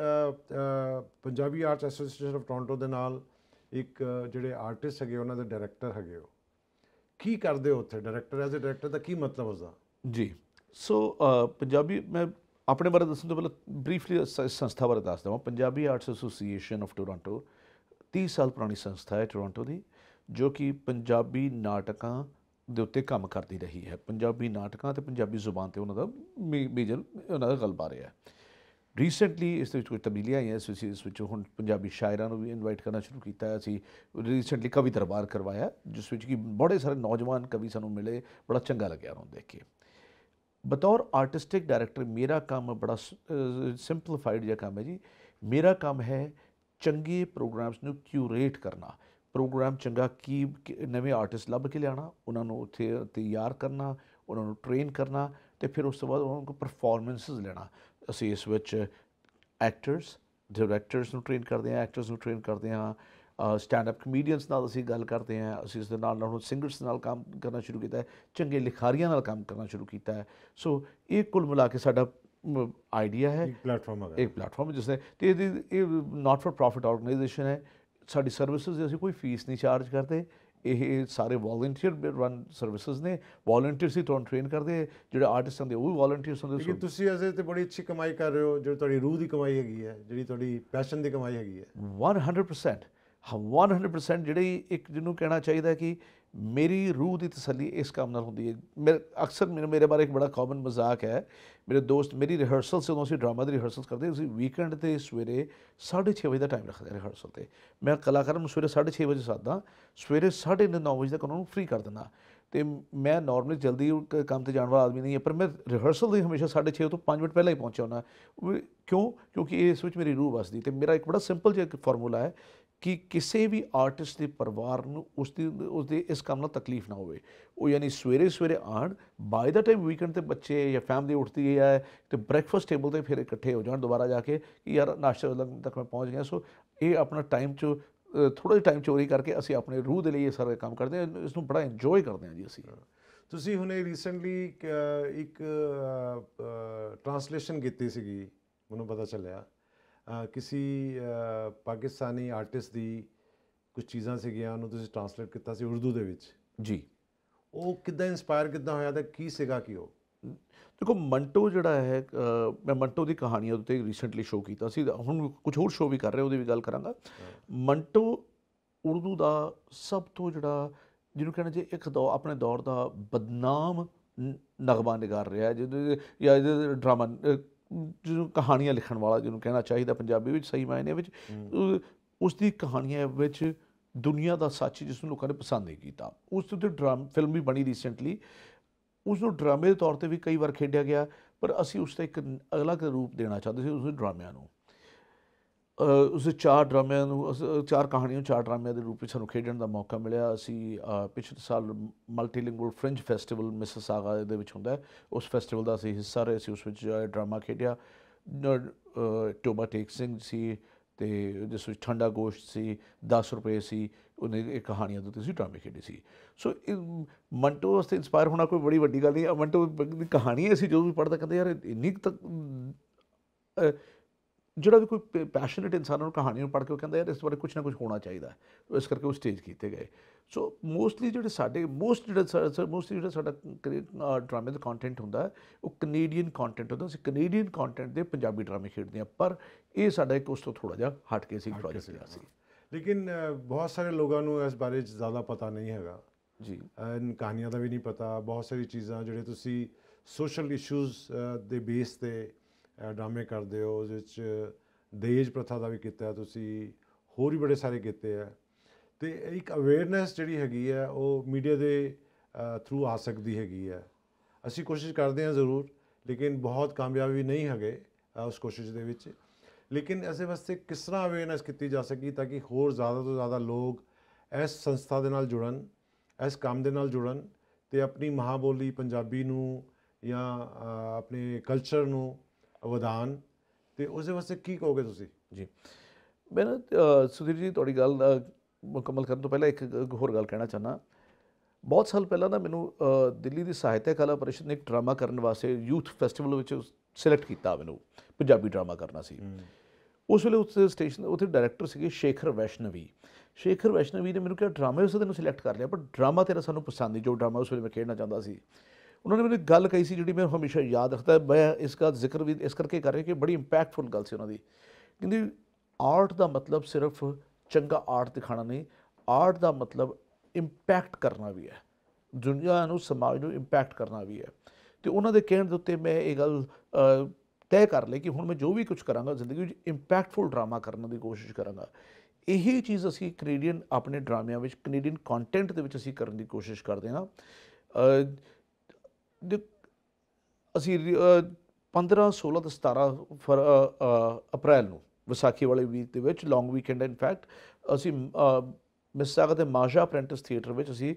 Punjabi arts association of Toronto ਦੇ ਨਾਲ ਇੱਕ ਜਿਹੜੇ ਆਰਟਿਸਟ ਹੈਗੇ ਉਹਨਾਂ ਦੇ ਡਾਇਰੈਕਟਰ ਹੈਗੇ ਹੋ ਕੀ ਕਰਦੇ ਹੋ ਉੱਥੇ ਡਾਇਰੈਕਟਰ ਐਜ਼ ਅ ਡਾਇਰੈਕਟਰ ਦਾ ਕੀ ਮਤਲਬ ਉਸਦਾ ਜੀ ਸੋ ਪੰਜਾਬੀ ਮੈਂ ਆਪਣੇ ਬਾਰੇ ਦੱਸਣ ਤੋਂ ਪਹਿਲਾਂ ਬਰੀਫਲੀ ਸੰਸਥਾ ਬਾਰੇ ਦੱਸ ਦਵਾਂ Punjabi arts association of Toronto 30 ਸਾਲ ਪੁਰਾਣੀ ਸੰਸਥਾ ਹੈ ਟੋਰਾਂਟੋ ਦੀ ਜੋ ਕਿ ਪੰਜਾਬੀ ਨਾਟਕਾਂ ਦੇ ਉੱਤੇ ਕੰਮ ਕਰਦੀ ਰਹੀ ਹੈ ਪੰਜਾਬੀ ਨਾਟਕਾਂ ਤੇ ਪੰਜਾਬੀ ਜ਼ੁਬਾਨ ਤੇ ਉਹਨਾਂ ਦਾ ਮੇਜਰ ਉਹਨਾਂ ਦਾ ਗਲਬਾ ਰਿਹਾ ਹੈ ਰੀਸੈਂਟਲੀ ਇਸ ਦੇ ਵਿੱਚ ਕੁਝ ਤਬਦੀਲੀਆਂ ਆਈਆਂ ਇਸ ਇਸ ਵਿੱਚ ਹੁਣ ਪੰਜਾਬੀ ਸ਼ਾਇਰਾਂ ਨੂੰ ਵੀ ਇਨਵਾਈਟ ਕਰਨਾ ਸ਼ੁਰੂ ਕੀਤਾ ਹੈ ਅਸੀਂ ਰੀਸੈਂਟਲੀ ਕਵੀ ਦਰਬਾਰ ਕਰਵਾਇਆ ਜਿਸ ਵਿੱਚ ਕਿ ਬੜੇ ਸਾਰੇ ਨੌਜਵਾਨ ਕਵੀ ਸਾਨੂੰ ਮਿਲੇ ਬੜਾ ਚੰਗਾ ਲੱਗਿਆ ਉਹਨਾਂ ਨੂੰ ਦੇਖ ਕੇ ਬਤੌਰ ਆਰਟਿਸਟਿਕ ਡਾਇਰੈਕਟਰ ਮੇਰਾ ਕੰਮ ਬੜਾ ਸਿੰਪਲੀਫਾਈਡ ਜਿਹਾ ਕੰਮ ਹੈ ਜੀ ਮੇਰਾ ਕੰਮ ਹੈ ਚੰਗੇ ਪ੍ਰੋਗਰਾਮਸ ਨੂੰ ਕਿਊਰੇਟ ਕਰਨਾ ਪ੍ਰੋਗਰਾਮ ਚੰਗਾ ਕੀ ਨਵੇਂ ਆਰਟਿਸਟ ਲੱਭ ਕੇ ਲਿਆਣਾ ਉਹਨਾਂ ਨੂੰ ਉੱਥੇ ਤਿਆਰ ਕਰਨਾ ਉਹਨਾਂ ਨੂੰ ਟ੍ਰੇਨ ਕਰਨਾ ਤੇ ਫਿਰ ਉਸ ਤੋਂ ਬਾਅਦ ਉਹਨਾਂ ਨੂੰ ਪਰਫਾਰਮੈਂਸਸ ਲੈਣਾ ਅਸੀਂ ਇਸ ਵਿੱਚ ਐਕਟਰਸ ਡਾਇਰੈਕਟਰਸ ਨੂੰ ਟ੍ਰੇਨ ਕਰਦੇ ਹਾਂ ਐਕਟਰਸ ਨੂੰ ਟ੍ਰੇਨ ਕਰਦੇ ਹਾਂ ਸਟੈਂਡ ਅਪ ਕਮੇਡੀਅਨਸ ਨਾਲ ਅਸੀਂ ਗੱਲ ਕਰਦੇ ਹਾਂ ਅਸੀਂ ਇਸ ਦੇ ਨਾਲ ਨਾਲ ਹੁਣ ਸਿੰਗਰਸ ਨਾਲ ਕੰਮ ਕਰਨਾ ਸ਼ੁਰੂ ਕੀਤਾ ਹੈ ਚੰਗੇ ਲਿਖਾਰੀਆਂ ਨਾਲ ਕੰਮ ਕਰਨਾ ਸ਼ੁਰੂ ਕੀਤਾ ਹੈ ਸੋ ਇਹ ਕੁੱਲ ਮਿਲਾ ਕੇ ਸਾਡਾ ਆਈਡੀਆ ਹੈ ਇੱਕ ਪਲੇਟਫਾਰਮ ਹੈ ਇੱਕ ਪਲੇਟਫਾਰਮ ਜਿਸ ਨੇ ਤੇ ਇਹ ਨਾਟ ਫॉर ਪ੍ਰੋਫਿਟ ਆਰਗੇਨਾਈਜੇਸ਼ਨ ਹੈ ਸਾਡੀ ਸਰਵਿਸਿਜ਼ ਦੀ ਅਸੀਂ ਕੋਈ ਫੀਸ ਨਹੀਂ ਚਾਰਜ ਕਰਦੇ ਇਹ ਸਾਰੇ ਵੋਲੰਟੀਅਰ ਰਨ ਸਰਵਿਸਿਜ਼ ਨੇ ਵੋਲੰਟੀਅਰਸ ਹੀ ਤੁਹਾਨੂੰ ਟ੍ਰੇਨ ਕਰਦੇ ਜਿਹੜੇ ਆਰਟਿਸਟ ਹੁੰਦੇ ਉਹ ਵੀ ਵੋਲੰਟੀਅਰਸ ਹੁੰਦੇ ਸੋ ਤੁਸੀਂ ਅਜੇ ਤੇ ਬੜੀ ਅੱਛੀ ਕਮਾਈ ਕਰ ਰਹੇ ਹੋ ਜਿਹੜੀ ਤੁਹਾਡੀ ਰੂਹ ਦੀ ਕਮਾਈ ਹੈਗੀ ਹੈ ਜਿਹੜੀ ਤੁਹਾਡੀ ਪੈਸ਼ਨ ਦੀ ਕਮਾਈ ਹੈਗੀ ਹੈ 100% 100% ਜਿਹੜੀ ਇੱਕ ਜਿਹਨੂੰ ਕਹਿਣਾ ਚਾਹੀਦਾ ਕਿ ਮੇਰੀ ਰੂਹ ਦੀ ਤਸੱਲੀ ਇਸ ਕੰਮ ਨਾਲ ਹੁੰਦੀ ਹੈ ਮੇਰੇ ਅਕਸਰ ਮੇਰੇ ਬਾਰੇ ਇੱਕ ਬੜਾ ਕਾਮਨ ਮਜ਼ਾਕ ਹੈ ਮੇਰੇ ਦੋਸਤ ਮੇਰੀ ਰਿਹਰਸਲ ਉਹਨਾਂ ਸੀ ਡਰਾਮਾ ਦੀ ਰਿਹਰਸਲ ਕਰਦੇ ਸੀ ਵੀਕਐਂਡ ਤੇ ਸਵੇਰੇ 6:30 ਵਜੇ ਦਾ ਟਾਈਮ ਰੱਖਦੇ ਰਿਹਰਸਲ ਤੇ ਮੈਂ ਕਲਾਕਾਰ ਨੂੰ ਸਵੇਰੇ 6:30 ਵਜੇ ਸਾਦਾ ਸਵੇਰੇ 9:30 ਵਜੇ ਤੱਕ ਉਹਨਾਂ ਨੂੰ ਫ੍ਰੀ ਕਰ ਦਿੰਦਾ ਤੇ ਮੈਂ ਨਾਰਮਲੀ ਜਲਦੀ ਕੰਮ ਤੇ ਜਾਣ ਵਾਲਾ ਆਦਮੀ ਨਹੀਂ ਹਾਂ ਪਰ ਮੈਂ ਰਿਹਰਸਲ ਲਈ ਹਮੇਸ਼ਾ 6:30 ਤੋਂ 5 ਮਿੰਟ ਪਹਿਲਾਂ ਹੀ ਪਹੁੰਚ ਜਾਉਣਾ ਕਿਉਂ ਕਿਉਂਕਿ ਇਸ ਵਿੱਚ ਮੇਰੀ ਰੂਹ ਵਸਦੀ ਤੇ ਮੇਰਾ ਇੱਕ ਬੜਾ ਸਿੰਪਲ ਜਿਹਾ ਫਾਰਮੂਲਾ ਹੈ ਕਿ ਕਿਸੇ ਵੀ ਆਰਟਿਸਟ ਦੇ ਪਰਿਵਾਰ ਨੂੰ ਉਸ ਦੀ ਉਸ ਦੇ ਇਸ ਕੰਮ ਨਾਲ ਤਕਲੀਫ ਨਾ ਹੋਵੇ ਉਹ ਯਾਨੀ ਸਵੇਰੇ ਸਵੇਰੇ ਆਣ ਬਾਈ ਦਾ ਟਾਈਮ ਵੀਕਐਂਡ ਤੇ ਬੱਚੇ ਜਾਂ ਫੈਮਲੀ ਉੱਠਦੀ ਹੈ ਤੇ ਬ੍ਰੈਕਫਾਸਟ ਟੇਬਲ ਤੇ ਫਿਰ ਇਕੱਠੇ ਹੋ ਜਾਣ ਦੁਬਾਰਾ ਜਾ ਕੇ ਕਿ ਯਾਰ ਨਾਸ਼ਤਾ ਨਾਸ਼ਤੇ ਤੱਕ ਮੈਂ ਪਹੁੰਚ ਗਿਆ ਸੋ ਇਹ ਆਪਣਾ ਟਾਈਮ ਚ ਥੋੜਾ ਜਿਹਾ ਟਾਈਮ ਚੋਰੀ ਕਰਕੇ ਅਸੀਂ ਆਪਣੇ ਰੂਹ ਦੇ ਲਈ ਇਹ ਸਾਰੇ ਕੰਮ ਕਰਦੇ ਹਾਂ ਇਸ ਨੂੰ ਬੜਾ ਇੰਜੋਏ ਕਰਦੇ ਹਾਂ ਜੀ ਅਸੀਂ ਤੁਸੀਂ ਹੁਣੇ ਰੀਸੈਂਟਲੀ ਇੱਕ ਟ੍ਰਾਂਸਲੇਸ਼ਨ ਕੀਤੀ ਸੀਗੀ ਮੈਨੂੰ ਪਤਾ ਚੱਲਿਆ ਕਿਸੇ ਪਾਕਿਸਤਾਨੀ ਆਰਟਿਸਟ ਦੀ ਕੁਝ ਚੀਜ਼ਾਂ ਸੀਗੀਆਂ ਉਹਨੂੰ ਤੁਸੀਂ ਟ੍ਰਾਂਸਲੇਟ ਕੀਤਾ ਸੀ ਉਰਦੂ ਦੇ ਵਿੱਚ ਜੀ ਉਹ ਕਿਦਾਂ ਇਨਸਪਾਇਰ ਕਿਦਾਂ ਹੋਇਆ ਤਾਂ ਕੀ ਸੀਗਾ ਕਿ ਉਹ ਦੇਖੋ ਮੰਟੋ ਜਿਹੜਾ ਹੈ ਮੈਂ ਮੰਟੋ ਦੀ ਕਹਾਣੀ ਉੱਤੇ ਤੇ ਰੀਸੈਂਟਲੀ ਸ਼ੋਅ ਕੀਤਾ ਸੀ ਹੁਣ ਕੁਝ ਹੋਰ ਸ਼ੋਅ ਵੀ ਕਰ ਰਹੇ ਉਹਦੀ ਵੀ ਗੱਲ ਕਰਾਂਗਾ ਮੰਟੋ ਉਰਦੂ ਦਾ ਸਭ ਤੋਂ ਜਿਹੜਾ ਜਿਹਨੂੰ ਕਹਿੰਦੇ ਜੇ ਇੱਕ ਦੌਰ ਆਪਣੇ ਦੌਰ ਦਾ ਬਦਨਾਮ ਨਗਮਾ ਨਿਗਾਰ ਰਿਹਾ ਜਿਹਦੇ ਜਾਂ ਇਹਦੇ ਡਰਾਮਾ ਜਿਹਨੂੰ ਕਹਾਣੀਆਂ ਲਿਖਣ ਵਾਲਾ ਜਿਹਨੂੰ ਕਹਿਣਾ ਚਾਹੀਦਾ ਪੰਜਾਬੀ ਵਿੱਚ ਸਹੀ ਮਾਇਨੇ ਵਿੱਚ ਉਸ ਦੀ ਕਹਾਣੀਆਂ ਵਿੱਚ ਦੁਨੀਆ ਦਾ ਸੱਚ ਜਿਸ ਨੂੰ ਲੋਕਾਂ ਨੇ ਪਸੰਦ ਨਹੀਂ ਕੀਤਾ ਉਸ ਤੋਂ ਤੇ ਡਰਾਮ ਫਿਲਮ ਵੀ ਬਣੀ ਰੀਸੈਂਟਲੀ ਉਸ ਨੂੰ ਡਰਾਮੇ ਦੇ ਤੌਰ ਤੇ ਵੀ ਕਈ ਵਾਰ ਖੇਡਿਆ ਗਿਆ ਪਰ ਅਸੀਂ ਉਸ ਤੇ ਇੱਕ ਅਗਲਾ ਰੂਪ ਦੇਣਾ ਚਾਹੁੰਦੇ ਸੀ ਉਸ ਡਰਾਮਿਆਂ ਨੂੰ ਉਸ ਚਾਰ ਡਰਾਮਿਆਂ ਨੂੰ ਚਾਰ ਕਹਾਣੀਆਂ ਚਾਰ ਡਰਾਮਿਆਂ ਦੇ ਰੂਪ ਵਿੱਚ ਸਾਨੂੰ ਖੇਡਣ ਦਾ ਮੌਕਾ ਮਿਲਿਆ ਅਸੀਂ ਪਿਛਲੇ ਸਾਲ ਮਲਟੀਲਿੰਗੁਅਲ ਫ੍ਰੈਂਚ ਫੈਸਟੀਵਲ ਸਾਗਾ ਦੇ ਵਿੱਚ ਹੁੰਦਾ ਉਸ ਫੈਸਟੀਵਲ ਦਾ ਅਸੀਂ ਹਿੱਸਾ ਰਹੇ ਸੀ ਉਸ ਵਿੱਚ ਡਰਾਮਾ ਖੇਡਿਆ ਟੋਬਾ ਟੇਕ ਸਿੰਘ ਸੀ ਤੇ ਜਿਸ ਵਿੱਚ ਠੰਡਾ ਗੋਸ਼ਤ ਸੀ 10 ਰੁਪਏ ਸੀ ਉਹਨੇ ਇਹ ਕਹਾਣੀਆਂ ਦੋ ਤੁਸੀਂ ਡਰਾਮੇ ਖੇਡੇ ਸੀ ਸੋ ਮੰਟੋ ਵਾਸਤੇ ਇਨਸਪਾਇਰ ਹੋਣਾ ਕੋਈ ਬੜੀ ਵੱਡੀ ਗੱਲ ਨਹੀਂ ਮੰਟੋ ਦੀ ਕਹਾਣੀ ਅਸੀਂ ਜਦੋਂ ਵੀ ਪੜਦਾ ਕਹਿੰਦੇ ਯਾਰ ਇੰਨੀ ਤੱਕ ਜਿਹੜਾ ਵੀ ਕੋਈ ਪੈਸ਼ਨੇਟ ਇਨਸਾਨ ਨੂੰ ਕਹਾਣੀ ਨੂੰ ਪੜ੍ਹ ਕੇ ਉਹ ਕਹਿੰਦਾ ਯਾਰ ਇਸ ਬਾਰੇ ਕੁਝ ਨਾ ਕੁਝ ਹੋਣਾ ਚਾਹੀਦਾ ਸੋ ਇਸ ਕਰਕੇ ਉਹ ਸਟੇਜ ਕੀਤੇ ਗਏ ਸੋ ਮੋਸਟਲੀ ਜਿਹੜੇ ਸਾਡੇ ਮੋਸਟ ਜਿਹੜਾ ਮੋਸਟਲੀ ਜਿਹੜਾ ਸਾਡਾ ਡਰਾਮੇ ਦਾ ਕੰਟੈਂਟ ਹੁੰਦਾ ਉਹ ਕੈਨੇਡੀਅਨ ਕੰਟੈਂਟ ਹੁੰਦਾ ਸੀ ਕੈਨੇਡੀਅਨ ਕੰਟੈਂਟ ਦੇ ਪੰਜਾਬੀ ਡਰਾਮੇ ਖੇਡਦੇ ਆ ਪਰ ਇਹ ਸਾਡਾ ਇੱਕ ਉਸ ਤੋਂ ਥੋੜਾ ਜਿਹਾ ਹਟ ਕੇ ਸੀ ਪ੍ਰੋਜੈਕਟ ਸੀ ਲੇਕਿਨ ਬਹੁਤ ਸਾਰੇ ਲੋਕਾਂ ਨੂੰ ਇਸ ਬਾਰੇ ਜ਼ਿਆਦਾ ਪਤਾ ਨਹੀਂ ਹੈਗਾ ਜੀ ਕਹਾਣੀਆਂ ਦਾ ਵੀ ਨਹੀਂ ਪਤਾ ਬਹੁਤ ਸਾਰੀ ਚੀਜ਼ਾਂ ਜਿਹੜੇ ਤੁਸੀਂ ਸੋਸ਼ਲ ਇਸ਼ੂਜ਼ ਦੇ ਬੇਸ ਤੇ ਡਰਾਮੇ ਕਰਦੇ ਹੋ ਉਸ ਵਿੱਚ ਦੇਜ ਪ੍ਰਥਾ ਦਾ ਵੀ ਕੀਤਾ ਤੁਸੀਂ ਹੋਰ ਵੀ ਬੜੇ ਸਾਰੇ ਕੀਤੇ ਆ ਤੇ ਇੱਕ ਅਵੇਅਰਨੈਸ ਜਿਹੜੀ ਹੈਗੀ ਆ ਉਹ ਮੀਡੀਆ ਦੇ ਥਰੂ ਆ ਸਕਦੀ ਹੈਗੀ ਆ ਅਸੀਂ ਕੋਸ਼ਿਸ਼ ਕਰਦੇ ਹਾਂ ਜ਼ਰੂਰ ਲੇਕਿਨ ਬਹੁਤ ਕਾਮਯਾਬੀ ਨਹੀਂ ਹਗੇ ਉਸ ਕੋਸ਼ਿਸ਼ ਦੇ ਵਿੱਚ ਲੇਕਿਨ ਐਸੇ ਵਾਸਤੇ ਕਿਸ ਤਰ੍ਹਾਂ ਅਵੇਅਰਨੈਸ ਕੀਤੀ ਜਾ ਸਕੀ ਤਾਂ ਕਿ ਹੋਰ ਜ਼ਿਆਦਾ ਤੋਂ ਜ਼ਿਆਦਾ ਲੋਕ ਇਸ ਸੰਸਥਾ ਦੇ ਨਾਲ ਜੁੜਨ ਇਸ ਕੰਮ ਦੇ ਨਾਲ ਜੁੜਨ ਤੇ ਆਪਣੀ ਮਹਾਬੋਲੀ ਪੰਜਾਬੀ ਨੂੰ ਜਾਂ ਆਪਣੇ ਕਲਚਰ ਨੂੰ ਅਵਦਾਨ ਤੇ ਉਸ ਦੇ ਵਾਸਤੇ ਕੀ ਕਹੋਗੇ ਤੁਸੀਂ ਜੀ ਮੈਂ ਸੁਧੀਰ ਜੀ ਤੁਹਾਡੀ ਗੱਲ ਮੁਕੰਮਲ ਕਰਨ ਤੋਂ ਪਹਿਲਾਂ ਇੱਕ ਹੋਰ ਗੱਲ ਕਹਿਣਾ ਚਾਹਨਾ ਬਹੁਤ ਸਾਲ ਪਹਿਲਾਂ ਨਾ ਮੈਨੂੰ ਦਿੱਲੀ ਦੀ ਸਾਹਿਤਿਆ ਕਲਾ ਪਰਿਸ਼ਦ ਨੇ ਇੱਕ ਡਰਾਮਾ ਕਰਨ ਵਾਸਤੇ ਯੂਥ ਫੈਸਟੀਵਲ ਵਿੱਚ ਸਿਲੈਕਟ ਕੀਤਾ ਮੈਨੂੰ ਪੰਜਾਬੀ ਡਰਾਮਾ ਕਰਨਾ ਸੀ ਉਸ ਵੇਲੇ ਉਸ ਸਟੇਸ਼ਨ ਉੱਥੇ ਡਾਇਰੈਕਟਰ ਸੀਗੇ ਸ਼ੇਖਰ ਵੈਸ਼ਨਵੀ ਸ਼ੇਖਰ ਵੈਸ਼ਨਵੀ ਨੇ ਮੈਨੂੰ ਕਿਹਾ ਡਰਾਮੇ ਉਸ ਦਿਨ ਸਿਲੈਕਟ ਕਰ ਲਿਆ ਪਰ ਡਰਾਮਾ ਤੇਰਾ ਸਾਨੂੰ ਪਸੰਦ ਨਹੀਂ ਜੋ ਡਰਾਮਾ ਉਸ ਵੇਲੇ ਮੈਂ ਖੇਡਣਾ ਚਾਹੁੰਦਾ ਸੀ ਉਹਨਾਂ ਨੇ ਮੈਨੂੰ ਇੱਕ ਗੱਲ ਕਹੀ ਸੀ ਜਿਹੜੀ ਮੈਂ ਹਮੇਸ਼ਾ ਯਾਦ ਰੱਖਦਾ ਮੈਂ ਇਸ ਦਾ ਜ਼ਿਕਰ ਵੀ ਇਸ ਕਰਕੇ ਕਰ ਰਿਹਾ ਕਿ ਬੜੀ ਇੰਪੈਕਟਫੁਲ ਗੱਲ ਸੀ ਉਹਨਾਂ ਦੀ ਕਹਿੰਦੀ ਆਰਟ ਦਾ ਮਤਲਬ ਸਿਰਫ ਚੰਗਾ ਆਰਟ ਦਿਖਾਣਾ ਨਹੀਂ ਆਰਟ ਦਾ ਮਤਲਬ ਇੰਪੈਕਟ ਕਰਨਾ ਵੀ ਹੈ ਦੁਨੀਆ ਨੂੰ ਸਮਾਜ ਨੂੰ ਇੰਪੈਕਟ ਕਰਨਾ ਵੀ ਹੈ ਤੇ ਉਹਨਾਂ ਦੇ ਕਹਿਣ ਦੇ ਉੱਤੇ ਮੈਂ ਇਹ ਗੱਲ ਤੈਅ ਕਰ ਲਈ ਕਿ ਹੁਣ ਮੈਂ ਜੋ ਵੀ ਕੁਝ ਕਰਾਂਗਾ ਜ਼ਿੰਦਗੀ ਵਿੱਚ ਇੰਪੈਕਟਫੁਲ ਡਰਾਮਾ ਕਰਨ ਦੀ ਕੋਸ਼ਿਸ਼ ਕਰਾਂਗਾ ਇਹੀ ਚੀਜ਼ ਅਸੀਂ ਕੈਨੇਡੀਅਨ ਆਪਣੇ ਡਰਾਮਿਆਂ ਵਿੱਚ ਕੈਨੇਡੀਅਨ ਕੰਟੈਂਟ ਦੇ ਵਿੱਚ ਅਸੀਂ ਕਰਨ ਦੀ ਕੋਸ਼ਿਸ਼ ਕਰਦੇ ਹਾਂ ਅਸੀਂ 15 16 ਤੇ 17 ਫਰ ਅਪ੍ਰੈਲ ਨੂੰ ਵਿਸਾਖੀ ਵਾਲੇ ਵੀਕ ਦੇ ਵਿੱਚ ਲੌਂਗ ਵੀਕਐਂਡ ਇਨ ਫੈਕਟ ਅਸੀਂ ਮਿਸਾਗਾ ਦੇ ਮਾਸ਼ਾ ਅਪ੍ਰੈਂਟਿਸ ਥੀਏਟਰ ਵਿੱਚ ਅਸੀਂ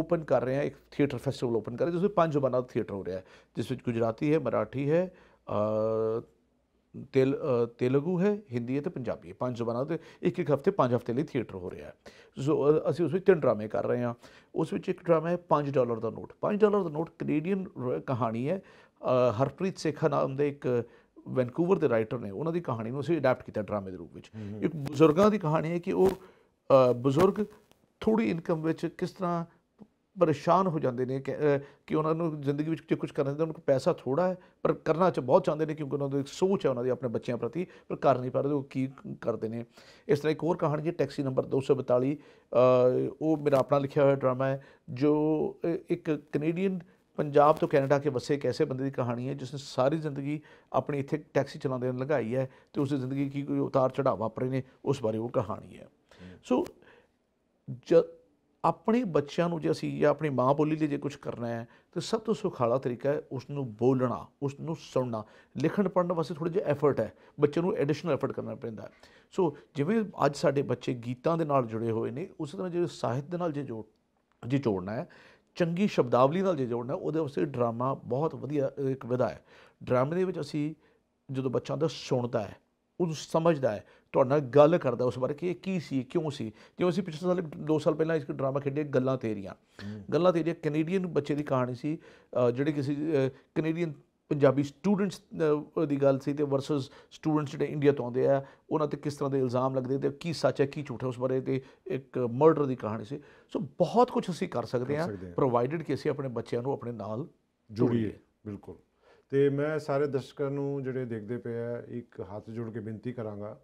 ਓਪਨ ਕਰ ਰਹੇ ਹਾਂ ਇੱਕ ਥੀਏਟਰ ਫੈਸਟੀਵਲ ਓਪਨ ਕਰ ਰਹੇ ਜਿਸ ਵਿੱਚ ਪੰਜ ਜ਼ਬਾਨਾਂ ਦਾ ਥੀਏਟਰ ਹੋ ਰਿਹਾ ਹੈ ਜਿਸ ਵਿੱਚ ਗੁਜਰਾਤੀ ਹੈ ਮਰਾਠੀ ਹੈ ਤੇਲ ਤੇਲਗੂ ਹੈ ਹਿੰਦੀ ਹੈ ਤੇ ਪੰਜਾਬੀ ਹੈ ਪੰਜ ਜ਼ਬਾਨਾਂ ਤੇ ਇੱਕ ਇੱਕ ਹਫਤੇ ਪੰਜ ਹਫਤੇ ਲਈ ਥੀਏਟਰ ਹੋ ਰਿਹਾ ਹੈ ਸੋ ਅਸੀਂ ਉਸ ਵਿੱਚ ਤਿੰਨ ਡਰਾਮੇ ਕਰ ਰਹੇ ਹਾਂ ਉਸ ਵਿੱਚ ਇੱਕ ਡਰਾਮਾ ਹੈ 5 ਡਾਲਰ ਦਾ ਨੋਟ 5 ਡਾਲਰ ਦਾ ਨੋਟ ਕੈਨੇਡੀਅਨ ਕਹਾਣੀ ਹੈ ਹਰਪ੍ਰੀਤ ਸੇਖਾ ਨਾਮ ਦੇ ਇੱਕ ਵੈਨਕੂਵਰ ਦੇ ਰਾਈਟਰ ਨੇ ਉਹਨਾਂ ਦੀ ਕਹਾਣੀ ਨੂੰ ਅਸੀਂ ਅਡਾਪਟ ਕੀਤਾ ਡਰਾਮੇ ਦੇ ਰੂਪ ਵਿੱਚ ਇੱਕ ਬਜ਼ੁਰਗਾਂ ਦੀ ਕਹਾਣੀ ਹੈ ਕਿ ਉਹ ਬਜ਼ੁਰਗ ਥੋੜੀ ਇਨਕਮ ਵਿੱਚ ਕਿਸ ਤਰ੍ਹਾਂ ਪਰੇਸ਼ਾਨ ਹੋ ਜਾਂਦੇ ਨੇ ਕਿ ਉਹਨਾਂ ਨੂੰ ਜ਼ਿੰਦਗੀ ਵਿੱਚ ਕੁਝ ਕਰਨਾ ਚਾਹੁੰਦੇ ਉਹਨਾਂ ਕੋਲ ਪੈਸਾ ਥੋੜਾ ਹੈ ਪਰ ਕਰਨਾ ਚ ਬਹੁਤ ਚਾਹੁੰਦੇ ਨੇ ਕਿਉਂਕਿ ਉਹਨਾਂ ਦੀ ਸੋਚ ਹੈ ਉਹਨਾਂ ਦੀ ਆਪਣੇ ਬੱਚਿਆਂ ਪ੍ਰਤੀ ਪਰ ਕਰ ਨਹੀਂ ਪਾ ਉਹ ਕੀ ਕਰਦੇ ਨੇ ਇਸ ਤਰ੍ਹਾਂ ਇੱਕ ਹੋਰ ਕਹਾਣੀ ਜੀ ਟੈਕਸੀ ਨੰਬਰ 242 ਉਹ ਮੇਰਾ ਆਪਣਾ ਲਿਖਿਆ ਹੋਇਆ ਡਰਾਮਾ ਹੈ ਜੋ ਇੱਕ ਕੈਨੇਡੀਅਨ ਪੰਜਾਬ ਤੋਂ ਕੈਨੇਡਾ ਕੇ ਵਸੇ ਕੈਸੇ ਬੰਦੇ ਦੀ ਕਹਾਣੀ ਹੈ ਜਿਸ ਨੇ ਸਾਰੀ ਜ਼ਿੰਦਗੀ ਆਪਣੀ ਇੱਥੇ ਟੈਕਸੀ ਚਲਾਉਂਦੇ ਨੂੰ ਲਗਾਈ ਹੈ ਤੇ ਉਸ ਦੀ ਜ਼ਿੰਦਗੀ ਕੀ ਕੋਈ ਉਤਾਰ ਚੜਾਵਾ ਵਾਪਰੇ ਨੇ ਉਸ ਬਾਰੇ ਉਹ ਕਹਾਣੀ ਹੈ ਸੋ ਆਪਣੇ ਬੱਚਿਆਂ ਨੂੰ ਜੇ ਅਸੀਂ ਜਾਂ ਆਪਣੀ ਮਾਂ ਬੋਲੀ ਲਈ ਜੇ ਕੁਝ ਕਰਨਾ ਹੈ ਤੇ ਸਭ ਤੋਂ ਸੁਖਾਲਾ ਤਰੀਕਾ ਹੈ ਉਸ ਨੂੰ ਬੋਲਣਾ ਉਸ ਨੂੰ ਸੁਣਨਾ ਲਿਖਣ ਪੜਨ ਵਾਸਤੇ ਥੋੜਾ ਜਿਹਾ ਐਫਰਟ ਹੈ ਬੱਚੇ ਨੂੰ ਐਡੀਸ਼ਨਲ ਐਫਰਟ ਕਰਨਾ ਪੈਂਦਾ ਸੋ ਜਿਵੇਂ ਅੱਜ ਸਾਡੇ ਬੱਚੇ ਗੀਤਾਂ ਦੇ ਨਾਲ ਜੁੜੇ ਹੋਏ ਨੇ ਉਸੇ ਤਰ੍ਹਾਂ ਜੇ ਸਾਹਿਤ ਦੇ ਨਾਲ ਜੇ ਜੋੜ ਜੇ ਜੋੜਨਾ ਹੈ ਚੰਗੀ ਸ਼ਬਦਾਵਲੀ ਨਾਲ ਜੇ ਜੋੜਨਾ ਉਹਦੇ ਵਾਸਤੇ ਡਰਾਮਾ ਬਹੁਤ ਵਧੀਆ ਇੱਕ ਵਿਧਾ ਹੈ ਡਰਾਮੇ ਦੇ ਵਿੱਚ ਅਸੀਂ ਜਦੋਂ ਬੱਚਾ ਦਾ ਸੁਣਦਾ ਹੈ ਉਹਨੂੰ ਸਮਝਦਾ ਹੈ ਤੁਹਾਡਾ ਗੱਲ ਕਰਦਾ ਉਸ ਬਾਰੇ ਕਿ ਇਹ ਕੀ ਸੀ ਕਿਉਂ ਸੀ ਜਿਵੇਂ ਸੀ ਪਿਛਲੇ ਸਾਲ 2 ਸਾਲ ਪਹਿਲਾਂ ਇੱਕ ਡਰਾਮਾ ਖੇਡੇ ਗੱਲਾਂ ਤੇਰੀਆਂ ਗੱਲਾਂ ਤੇਰੀਆਂ ਕੈਨੇਡੀਅਨ ਬੱਚੇ ਦੀ ਕਹਾਣੀ ਸੀ ਜਿਹੜੇ ਕਿਸੇ ਕੈਨੇਡੀਅਨ ਪੰਜਾਬੀ ਸਟੂਡੈਂਟਸ ਦੀ ਗੱਲ ਸੀ ਤੇ ਵਰਸਸ ਸਟੂਡੈਂਟਸ ਜਿਹੜੇ ਇੰਡੀਆ ਤੋਂ ਆਉਂਦੇ ਆ ਉਹਨਾਂ ਤੇ ਕਿਸ ਤਰ੍ਹਾਂ ਦੇ ਇਲਜ਼ਾਮ ਲੱਗਦੇ ਤੇ ਕੀ ਸੱਚ ਹੈ ਕੀ ਝੂਠ ਹੈ ਉਸ ਬਾਰੇ ਤੇ ਇੱਕ ਮਰਡਰ ਦੀ ਕਹਾਣੀ ਸੀ ਸੋ ਬਹੁਤ ਕੁਝ ਅਸੀਂ ਕਰ ਸਕਦੇ ਆ ਪ੍ਰੋਵਾਈਡਡ ਕਿ ਅਸੀਂ ਆਪਣੇ ਬੱਚਿਆਂ ਨੂੰ ਆਪਣੇ ਨਾਲ ਜੋੜੀਏ ਬਿਲਕੁਲ ਤੇ ਮੈਂ ਸਾਰੇ ਦਰਸ਼ਕਾਂ ਨੂੰ ਜਿਹੜੇ ਦੇਖਦੇ ਪਏ ਆ ਇੱਕ ਹੱਥ ਜੋੜ ਕੇ ਬੇਨਤੀ ਕਰਾਂਗਾ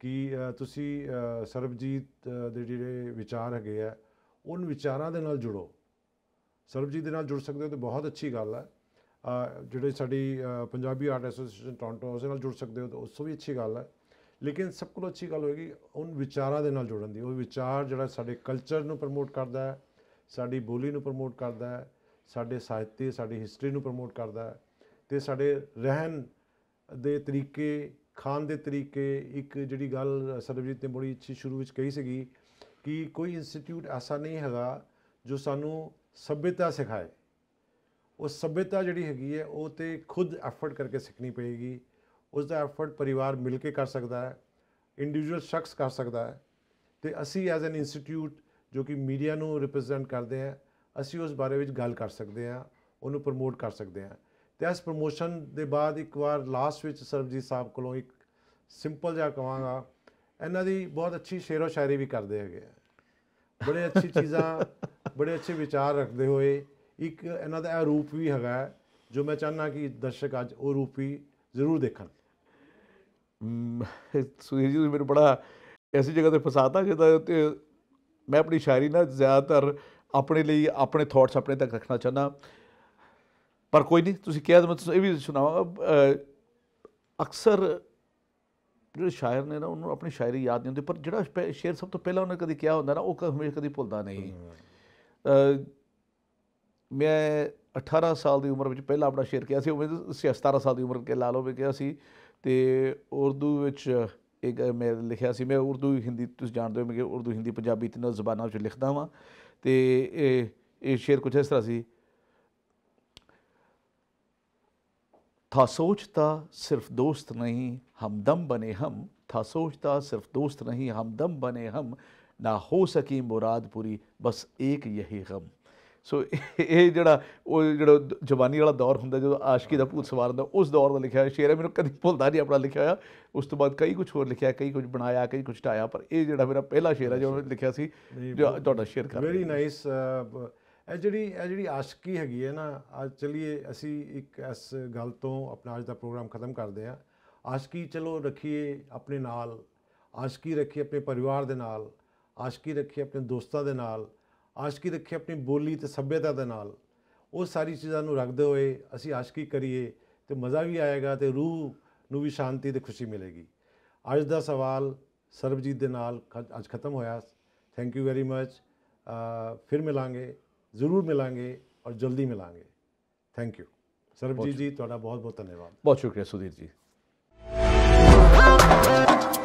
ਕਿ ਤੁਸੀਂ ਸਰਬਜੀਤ ਦੇ ਜਿਹੜੇ ਵਿਚਾਰ ਹੈਗੇ ਆ ਉਹਨਾਂ ਵਿਚਾਰਾਂ ਦੇ ਨਾਲ ਜੁੜੋ ਸਰਬਜੀਤ ਦੇ ਨਾਲ ਜੁੜ ਸਕਦੇ ਹੋ ਤੇ ਬਹੁਤ ਅੱਛੀ ਗੱਲ ਹੈ ਜਿਹੜੇ ਸਾਡੀ ਪੰਜਾਬੀ ਆਰਟ ਐਸੋਸੀਏਸ਼ਨ ਟੋਰਾਂਟੋ ਉਸ ਨਾਲ ਜੁੜ ਸਕਦੇ ਹੋ ਤਾਂ ਉਸ ਤੋਂ ਵੀ ਅੱਛੀ ਗੱਲ ਹੈ ਲੇਕਿਨ ਸਭ ਤੋਂ ਅੱਛੀ ਗੱਲ ਹੋਏਗੀ ਉਹਨਾਂ ਵਿਚਾਰਾਂ ਦੇ ਨਾਲ ਜੁੜਨ ਦੀ ਉਹ ਵਿਚਾਰ ਜਿਹੜਾ ਸਾਡੇ ਕਲਚਰ ਨੂੰ ਪ੍ਰਮੋਟ ਕਰਦਾ ਹੈ ਸਾਡੀ ਬੋਲੀ ਨੂੰ ਪ੍ਰਮੋਟ ਕਰਦਾ ਹੈ ਸਾਡੇ ਸਾਹਿਤ ਸਾਡੀ ਹਿਸਟਰੀ ਨੂੰ ਪ੍ਰਮੋਟ ਕਰਦਾ ਹੈ ਤੇ ਸਾਡੇ ਰਹਿਣ ਦੇ ਤਰੀਕੇ ਖਾਣ ਦੇ ਤਰੀਕੇ ਇੱਕ ਜਿਹੜੀ ਗੱਲ ਸਰਬਜੀਤ ਨੇ ਬੜੀ ਅੱਛੀ ਸ਼ੁਰੂ ਵਿੱਚ ਕਹੀ ਸੀਗੀ ਕਿ ਕੋਈ ਇੰਸਟੀਚਿਊਟ ਐਸਾ ਨਹੀਂ ਹੈਗਾ ਜੋ ਸਾਨੂੰ ਸਭਿਅਤਾ ਸਿਖਾਏ ਉਹ ਸਭਿਅਤਾ ਜਿਹੜੀ ਹੈਗੀ ਹੈ ਉਹ ਤੇ ਖੁਦ ਐਫਰਟ ਕਰਕੇ ਸਿੱਖਣੀ ਪਏਗੀ ਉਸ ਦਾ ਐਫਰਟ ਪਰਿਵਾਰ ਮਿਲ ਕੇ ਕਰ ਸਕਦਾ ਹੈ ਇੰਡੀਵਿਜੂਅਲ ਸ਼ਖਸ ਕਰ ਸਕਦਾ ਹੈ ਤੇ ਅਸੀਂ ਐਜ਼ ਐਨ ਇੰਸਟੀਚਿਊਟ ਜੋ ਕਿ ਮੀਡੀਆ ਨੂੰ ਰਿਪਰੈਜ਼ੈਂਟ ਕਰਦੇ ਆ ਅਸੀਂ ਉਸ ਬਾਰੇ ਵਿੱਚ ਗੱਲ ਕਰ ਸਕਦੇ ਆ ਉਹਨੂੰ ਪ੍ਰਮੋਟ ਕਰ ਸਕਦੇ ਆ ਤੇ ਇਸ ਪ੍ਰੋਮੋਸ਼ਨ ਦੇ ਬਾਅਦ ਇੱਕ ਵਾਰ ਲਾਸਟ ਵਿੱਚ ਸਰਬਜੀਤ ਸਾਹਿਬ ਕੋਲੋਂ ਇੱਕ ਸਿੰਪਲ ਜਿਹਾ ਕਵਾਂਗਾ ਇਹਨਾਂ ਦੀ ਬਹੁਤ ਅੱਛੀ ਸ਼ੇਰੋ ਸ਼ਾਇਰੀ ਵੀ ਕਰਦੇ ਹੈਗੇ ਆ ਬੜੇ ਅੱਛੀ [LAUGHS] ਚੀਜ਼ਾਂ ਬੜੇ ਅੱਛੇ ਵਿਚਾਰ ਰੱਖਦੇ ਹੋਏ ਇੱਕ ਇਹਨਾਂ ਦਾ ਇਹ ਰੂਪ ਵੀ ਹੈਗਾ ਜੋ ਮੈਂ ਚਾਹਨਾ ਕਿ ਦਰਸ਼ਕ ਅੱਜ ਉਹ ਰੂਪ ਵੀ ਜ਼ਰੂਰ ਦੇਖਣ ਸੁਹੀਰ ਜੀ ਮੇਰੇ ਬੜਾ ਐਸੀ ਜਗ੍ਹਾ ਤੇ ਫਸਾਤਾ ਉੱਤੇ ਮੈਂ ਆਪਣੀ ਸ਼ਾਇਰੀ ਨਾਲ ਜ਼ਿਆਦਾਤਰ ਆਪਣੇ ਲਈ ਆਪਣੇ ਥੌਟਸ ਆਪਣੇ ਤੱਕ ਰੱਖਣਾ ਚਾਹੁੰਦਾ ਪਰ ਕੋਈ ਨਹੀਂ ਤੁਸੀਂ ਕਿਹਾ ਤਾਂ ਮੈਂ ਤੁਹਾਨੂੰ ਇਹ ਵੀ ਸੁਣਾਵਾਂ ਅਕਸਰ ਜਿਹੜੇ ਸ਼ਾਇਰ ਨੇ ਨਾ ਉਹਨੂੰ ਆਪਣੀ ਸ਼ਾਇਰੀ ਯਾਦ ਨਹੀਂ ਹੁੰਦੀ ਪਰ ਜਿਹੜਾ ਸ਼ੇਰ ਸਭ ਤੋਂ ਪਹਿਲਾਂ ਉਹਨੇ ਕਦੀ ਕਿਹਾ ਹੁੰਦਾ ਨਾ ਉਹ ਹਮੇਸ਼ਾ ਕਦੀ ਭੁੱਲਦਾ ਨਹੀਂ ਮੈਂ 18 ਸਾਲ ਦੀ ਉਮਰ ਵਿੱਚ ਪਹਿਲਾ ਆਪਣਾ ਸ਼ੇਰ ਕਿਹਾ ਸੀ ਉਹ 17 ਸਾਲ ਦੀ ਉਮਰ ਕੇ ਲਾ ਲਓ ਵੀ ਕਿਹਾ ਸੀ ਤੇ ਉਰਦੂ ਵਿੱਚ ਇੱਕ ਮੈਂ ਲਿਖਿਆ ਸੀ ਮੈਂ ਉਰਦੂ ਹਿੰਦੀ ਤੁਸੀਂ ਜਾਣਦੇ ਹੋ ਮੈਂ ਉਰਦੂ ਹਿੰਦੀ ਪੰਜਾਬੀ ਤਿੰਨ ਜ਼ਬਾਨਾਂ ਵਿੱਚ ਲਿਖਦਾ ਹਾਂ ਤੇ ਇਹ ਸ਼ੇਰ ਕੁਝ ਇਸ ਤਰ੍ਹਾਂ ਸੀ था सोचता सिर्फ दोस्त नहीं हमदम बने हम था सोचता सिर्फ दोस्त नहीं हमदम बने हम ਨਾ ਹੋ ਸਕੀ ਮੁਰਾਦ ਪੂਰੀ ਬਸ ਇੱਕ ਯਹੀ ਗਮ ਸੋ ਇਹ ਜਿਹੜਾ ਉਹ ਜਿਹੜਾ ਜਵਾਨੀ ਵਾਲਾ ਦੌਰ ਹੁੰਦਾ ਜਦੋਂ ਆਸ਼ਕੀ ਦਾ ਭੂਤ ਸਵਾਰ ਹੁੰਦਾ ਉਸ ਦੌਰ ਦਾ ਲਿਖਿਆ ਹੋਇਆ ਸ਼ੇਰ ਹੈ ਮੈਨੂੰ ਕਦੀ ਭੁੱਲਦਾ ਨਹੀਂ ਆਪਣਾ ਲਿਖਿਆ ਹੋਇਆ ਉਸ ਤੋਂ ਬਾਅਦ ਕਈ ਕੁਝ ਹੋਰ ਲਿਖਿਆ ਕਈ ਕੁਝ ਬਣਾਇਆ ਕਈ ਕੁਝ ਟਾਇਆ ਪਰ ਇਹ ਜਿਹੜਾ ਮੇਰਾ ਪਹਿਲਾ ਸ਼ੇਰ ਹੈ ਜੋ ਮੈਂ ਲਿਖਿਆ ਸੀ ਜੋ ਤੁਹਾਡਾ ਸ਼ੇਅਰ ਕਰ ਵੈਰੀ ਨਾਈਸ ਇਹ ਜਿਹੜੀ ਇਹ ਜਿਹੜੀ ਆਸ਼ਕੀ ਹੈਗੀ ਹੈ ਨਾ ਅੱਜ ਚਲਿਏ ਅਸੀਂ ਇੱਕ ਇਸ ਗੱਲ ਤੋਂ ਆਪਣਾ ਅੱਜ ਦਾ ਪ੍ਰੋਗਰਾਮ ਖਤਮ ਕਰਦੇ ਆ ਆਸ਼ਕੀ ਚਲੋ ਰੱਖੀਏ ਆਪਣੇ ਨਾਲ ਆਸ਼ਕੀ ਰੱਖੀਏ ਆਪਣੇ ਪਰਿਵਾਰ ਦੇ ਨਾਲ ਆਸ਼ਕੀ ਰੱਖੀਏ ਆਪਣੇ ਦੋਸਤਾਂ ਦੇ ਨਾਲ ਆਸ਼ਕੀ ਰੱਖੀਏ ਆਪਣੀ ਬੋਲੀ ਤੇ ਸੱਭਿਅਤਾ ਦੇ ਨਾਲ ਉਹ ਸਾਰੀ ਚੀਜ਼ਾਂ ਨੂੰ ਰੱਖਦੇ ਹੋਏ ਅਸੀਂ ਆਸ਼ਕੀ ਕਰੀਏ ਤੇ ਮਜ਼ਾ ਵੀ ਆਏਗਾ ਤੇ ਰੂਹ ਨੂੰ ਵੀ ਸ਼ਾਂਤੀ ਤੇ ਖੁਸ਼ੀ ਮਿਲੇਗੀ ਅੱਜ ਦਾ ਸਵਾਲ ਸਰਬਜੀਤ ਦੇ ਨਾਲ ਅੱਜ ਖਤਮ ਹੋਇਆ ਥੈਂਕ ਯੂ ਵੈਰੀ ਮੱਚ ਫਿਰ ਮਿਲਾਂਗੇ ਜ਼ਰੂਰ ਮਿਲਾਂਗੇ ਔਰ ਜਲਦੀ ਮਿਲਾਂਗੇ ਥੈਂਕ ਯੂ ਸਰਬਜੀਤ ਜੀ ਤੁਹਾਡਾ ਬਹੁਤ ਬਹੁਤ ਧੰਨਵਾਦ ਬਹੁਤ ਸ਼ੁਕਰੀਆ ਸੁਧੀਰ ਜੀ